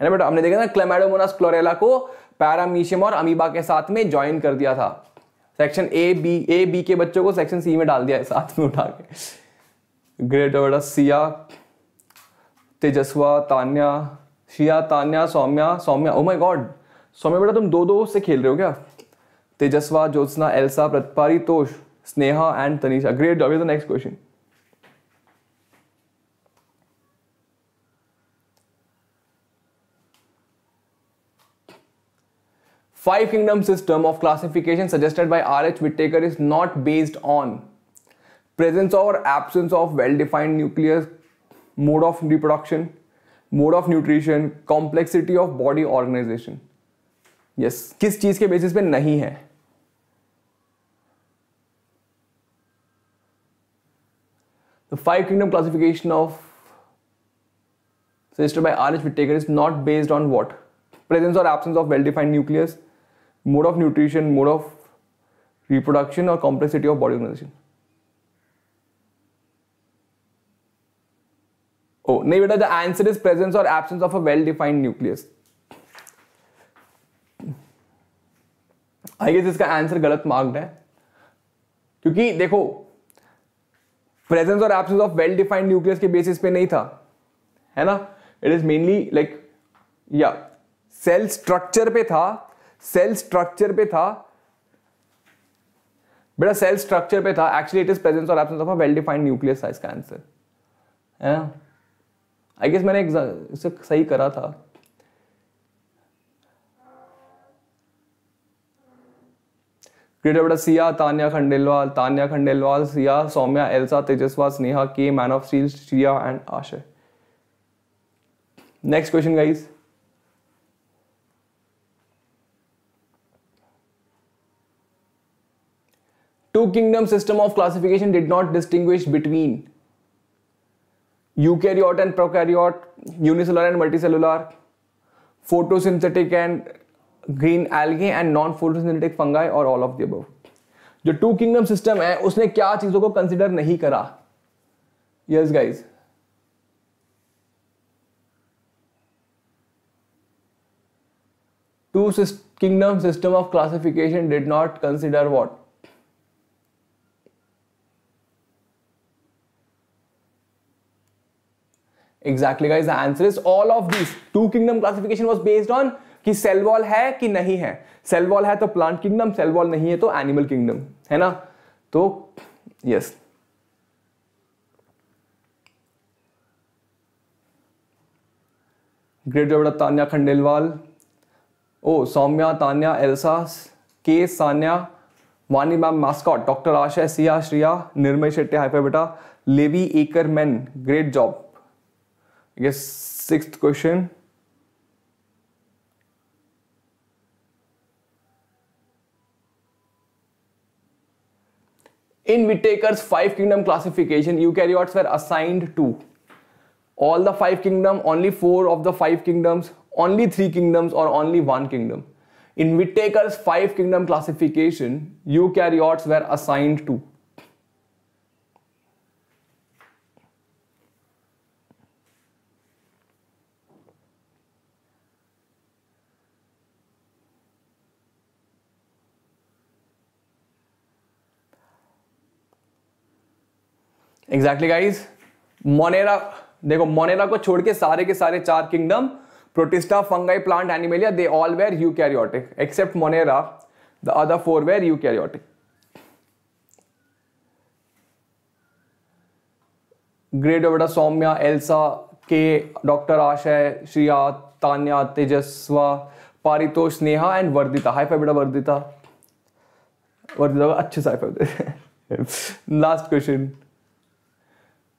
है ना बेटा हमने देखा ना क्लेमेडोमोनास क्लोरेला को पैरामीशियम और अमीबा के साथ में ज्वाइन कर दिया था section A B A B के बच्चों को सेक्शन सी में डाल दिया है साथ में उठा के ग्रेट बेटा Siya Tejaswa Tanya Shiya Tanya Saumya Saumya oh oh god Saumya बेटा तुम दो दो से खेल रहे हो क्या तेजस्वा ज्योत्सना एल्सा प्रतपारी तोष Sneha and Tanisha great job the next question five kingdom system of classification suggested by R H Whittaker is not based on presence of और absence of well defined nuclear mode of reproduction mode of nutrition complexity of body organisation yes किस चीज के basis पे नहीं है five kingdom classification of system by R H Whittaker is not based on what presence और absence of well defined nucleus mode of nutrition mode of reproduction और complexity of body organisation oh oh, नहीं बेटा the answer is presence और absence of a well defined nucleus I guess इसका answer गलत marked है क्योंकि देखो presence और absence of well defined nucleus के बेसिस पे नहीं था है ना इट इज मेनली लाइक या सेल स्ट्रक्चर पे था सेल स्ट्रक्चर पे था बेटा सेल स्ट्रक्चर पे था एक्चुअली इट इज प्रेजेंस और absence of a well defined nucleus था इसका आंसर है ना आई गेस मैंने इसे सही करा था क्रिकेटर बेटा सिया तान्या खंडेलवाल तान्या खंडेलवाल सिया सौम्या एल्सा तेजस्वा स्नेहा के man of steel Shriya and Ashay next question guys two kingdom system of classification did not distinguish between eukaryote and prokaryote unicellular and multicellular photosynthetic and green algae and non photosynthetic fungi और all of the above जो two kingdom system है उसने क्या चीजों को consider नहीं करा yes guys two kingdom system of classification did not consider what exactly guys answer is all of this two kingdom classification was based on कि cell wall है कि नहीं है सेल वॉल है तो प्लांट किंगडम सेल वॉल नहीं है तो एनिमल किंगडम है ना तो यस yes. ग्रेट जोबड़ा तान्या खंडेलवाल ओ सौम्या तान्या एल्सा के Sanya Wani ma'am mascot doctor Asha Siya Shriya Nirmay Shetty हाइफा बेटा Levi Ackerman great job I guess sixth question. In Whitaker's five kingdom classification, eukaryotes were assigned to all the five kingdom, only four of the five kingdoms, only three kingdoms or only one kingdom. In Whitaker's five kingdom classification, eukaryotes were assigned to exactly guys monera देखो monera को छोड़ के सारे के सारे चार kingdom protista fungi plant animalia they all were eukaryotic except monera the other four were eukaryotic great ओवडा Saumya Elsa के doctor Ashay Shriya Tanya Tejaswa Paritosh Neha and Vardita hi बेटा वर्दिता वर्दिता अच्छे से high five last question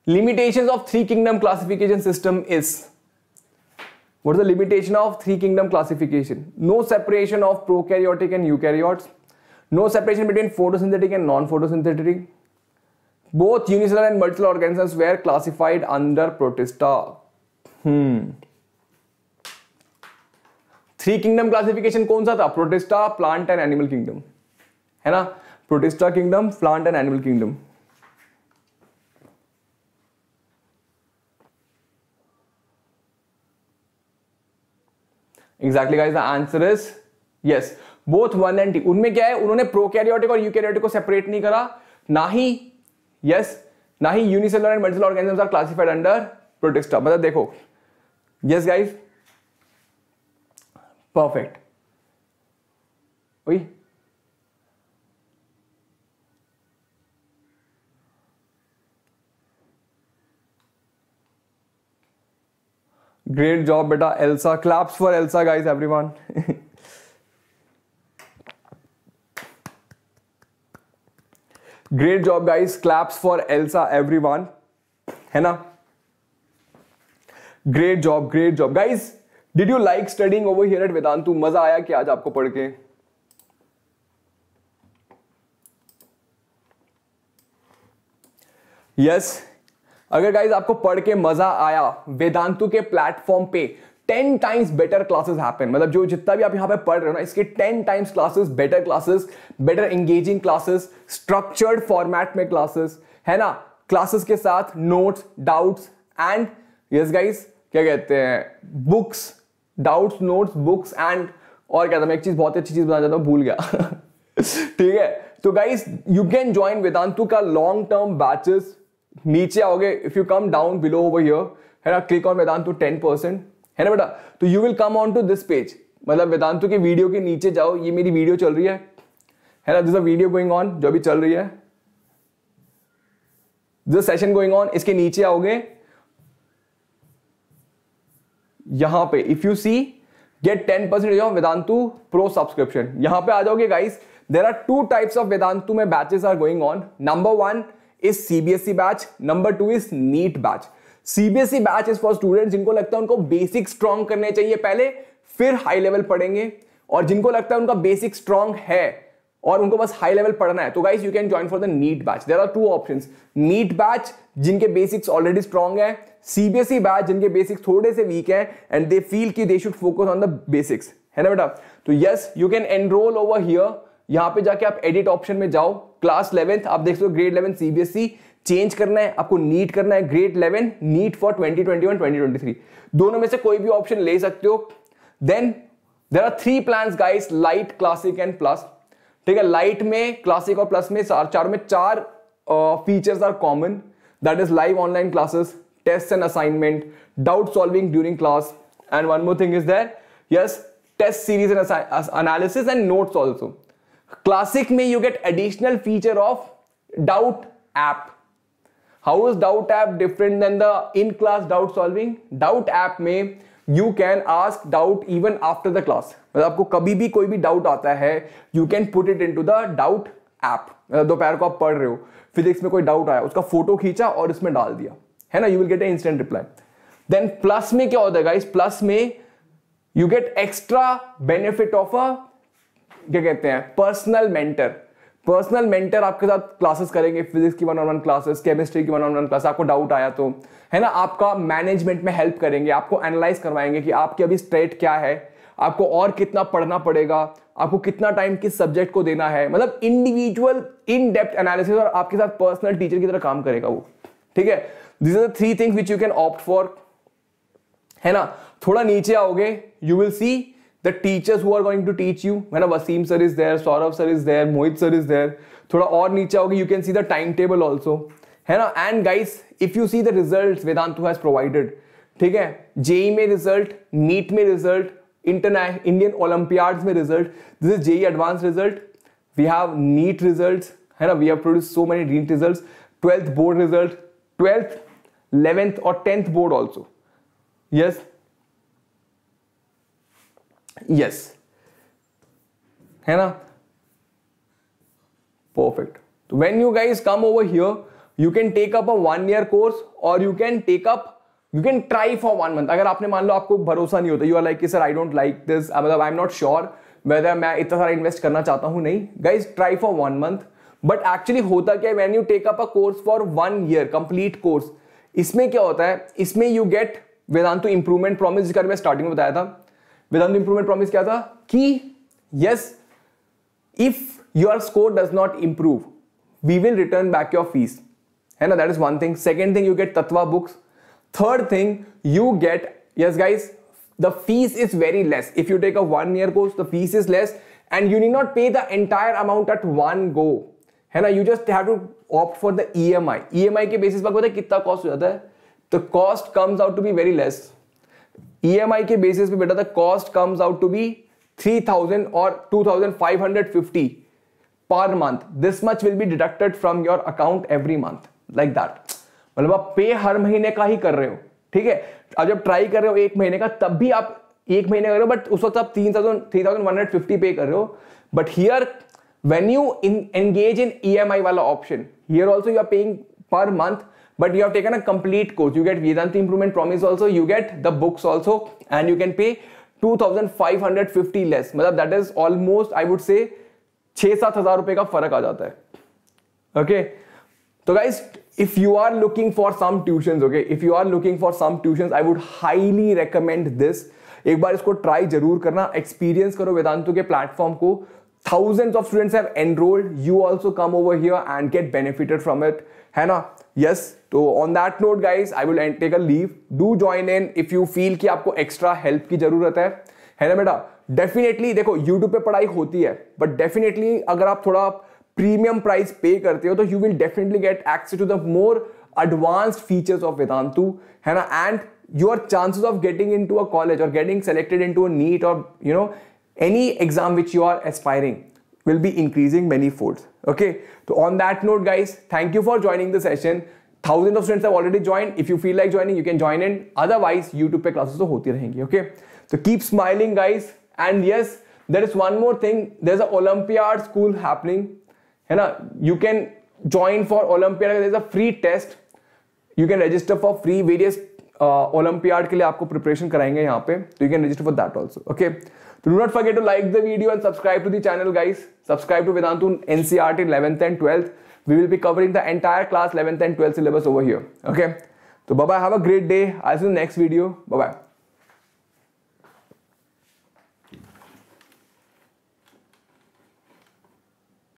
Limitations of three kingdom classification system is what is the limitation of three kingdom classification? No separation of prokaryotic and eukaryotes. No separation between photosynthetic and non-photosynthetic. Both unicellular and multicellular organisms were classified under Protista. Hmm. Three kingdom classification? कौन सा था protista plant and animal kingdom है ना Protista kingdom, plant, and animal kingdom. Exactly guys the answer is yes both one and T उनमें क्या है उन्होंने prokaryotic और यूकैरियोटिक को सेपरेट नहीं करा ना ही यस yes, ना ही unicellular and multicellular organisms are classified under protista मतलब देखो यस गाइज परफेक्ट वही ग्रेट जॉब बेटा Elsa claps for Elsa guys everyone great job guys claps for Elsa everyone है ना great job great job guys did you like studying over here at Vedantu मजा आया कि आज आपको पढ़ के यस अगर गाइज आपको पढ़ के मजा आया वेदांतु के प्लेटफॉर्म पे ten times better classes happen मतलब जो जितना भी आप यहाँ पे पढ़ रहे हो ना इसके ten times classes better classes better engaging classes structured format में क्लासेस है ना क्लासेस के साथ notes doubts and yes guys क्या कहते हैं books doubts notes books and और क्या था मैं एक चीज बहुत अच्छी चीज बताना चाहता हूँ भूल गया ठीक है तो guys you can join Vedantu का लॉन्ग टर्म बैचेस नीचे आओगे if you come down below over here है ना click on Vedantu ten percent है ना बेटा तो you will come on to this page मतलब वेदांतु के वीडियो के नीचे जाओ ये मेरी वीडियो चल रही है है ना दिस वीडियो गोइंग ऑन जो अभी चल रही है दिस सेशन गोइंग ऑन इसके नीचे आओगे यहां पे if you see get ten percent Vedantu pro subscription यहां पे आ जाओगे guys there are two types of Vedantu में batches are going on number one is CBSE batch number two is NEET batch CBSE batch is for student जिनको लगता है उनको basic strong करने चाहिए पहले फिर हाई लेवल पढ़ेंगे और जिनको लगता है उनका बेसिक स्ट्रॉन्ग है और उनको बस हाई लेवल पढ़ना है तो guys you can join for the NEET batch there are two option NEET batch जिनके बेसिक्स ऑलरेडी स्ट्रॉन्ग है सीबीएसई बैच e जिनके बेसिक्स थोड़े से वीक है एंड दे फील की they should focus on the basics है ना बेटा तो yes you can enrol over here यहां पे जाके आप एडिट ऑप्शन में जाओ क्लास इलेवेंथ आप देख सकते हो ग्रेड इलेवन सीबीएसई चेंज करना है आपको नीट करना है grade eleven NEET for twenty twenty दोनों में से कोई भी ऑप्शन ले सकते हो then there are three plan guys light classic and plus ठीक है लाइट में क्लासिक और प्लस में चार चार में चार features are common that is live online classes test and assignment doubt solving during class and one more thing is there yes test series and analysis and notes also classic में you get additional feature of doubt app how is doubt app different than the in class doubt solving doubt app में you can ask doubt even after the class मतलब आपको कभी भी कोई भी doubt आता है you can put it into the doubt app मतलब दोपहर को आप पढ़ रहे हो फिजिक्स में कोई डाउट आया उसका फोटो खींचा और इसमें डाल दिया है ना you will get a instant reply then plus में क्या होता है गाइस प्लस में you get extra benefit of a क्या कहते हैं पर्सनल मेंटर पर्सनल मेंटर आपके साथ क्लासेस करेंगे फिजिक्स की one on one classes chemistry की वन ऑन वन क्लास आपको डाउट आया तो है ना आपका मैनेजमेंट में हेल्प करेंगे आपको एनालाइज करवाएंगे कि आपकी अभी स्ट्रेट क्या है आपको और कितना पढ़ना पड़ेगा आपको कितना टाइम किस सब्जेक्ट को देना है मतलब इंडिविजुअल इन डेप्थ एनालिसिस और आपके साथ पर्सनल टीचर की तरह काम करेगा वो ठीक है this are three things which you can opt for है ना थोड़ा नीचे आओगे you will see the teachers who are going to teach you when Vaseem sir is there, Saurav sir is there, Mohit sir is there. Thoda aur niche aoge, you can see the timetable also. Hai na? And guys, if you see the results Vedantu has provided, JEE may result, NEET may result, Indian Olympiads may result. This is JEE advanced result. We have NEET results. Hai na? We have produced so many NEET results. 12th board result, 12th, 11th or 10th board also. Yes, yes है ना perfect तो when you guys come over here you can take up a one year course और you can take up you can try for one month अगर आपने मान लो आपको भरोसा नहीं होता यू आर लाइक कि sir I don't like this मतलब I am not sure whether मैं इतना सारा इन्वेस्ट करना चाहता हूं नहीं guys try for one month but actually होता क्या है when you take up a course for one year complete course इसमें क्या होता है इसमें you get Vedantu improvement promise जिसका मैं स्टार्टिंग में बताया था वेदांत इंप्रूवमेंट प्रॉमिस क्या था कि yes if your score does not improve we will return back your fees है ना that is one thing second thing you get Tatva books third thing you get yes guys the fees is very less if you take a one year course the fees is less and you need not pay the entire amount at one go है ना you just have to opt for the E M I E M I के basis पर पता है कितना cost हो जाता है the cost comes out to be very less EMI e के बेसिस पे बेटा the cost comes out to be 3000 और 2550 per month this much will be deducted from your account every month like that मतलब आप पे हर महीने का ही कर रहे हो ठीक है अब जब ट्राई कर रहे हो एक महीने का तब भी आप एक महीने कर रहे हो बट उस वक्त आप तीन thousand three thousand one hundred fifty pay कर रहे हो but here when you in engage in E M I वाला option here also you are paying per month but you have taken a complete course you get vedanti improvement promise also you get the books also and you can pay 2550 less मतलब that is almost I would say छह सात हजार रुपए का फर्क आ जाता है okay तो guys if you are looking for some tuition okay if you are looking for some tuition I would highly recommend this एक बार इसको ट्राई जरूर करना एक्सपीरियंस करो वेदांतु के प्लेटफॉर्म को thousands of students have enrolled you also come over here and get benefited from it है ना यस तो on that note guys I will take a leave do join in if you feel कि आपको extra help की जरूरत है है ना बेटा डेफिनेटली देखो यूट्यूब पे पढ़ाई होती है बट डेफिनेटली अगर आप थोड़ा प्रीमियम प्राइस पे करते हो तो you will definitely get access to the more advanced features of Vedantu है ना and your chances of getting into a college और getting selected into at और you know any exam which you are aspiring will be increasing many folds Okay, so on that note, guys, thank you for joining the session. Thousands of students have already joined. If you feel like joining, you can join in. Otherwise, YouTube पे classes तो होती रहेंगी. Okay, so keep smiling, guys. And yes, there is one more thing. There's a Olympiad school happening. है ना? You can join for Olympiad. There's a free test. You can register for free various olympiad uh, के लिए आपको preparation कराएंगे यहाँ पे तो you can register for that also okay So do not forget to like the video and subscribe to the channel guys. Subscribe to Vedantun NCRT 11th and 12th. We will be covering the entire class 11th and 12th syllabus over here. Okay. So bye bye. Have a great day. I'll see you in the next video. Bye bye.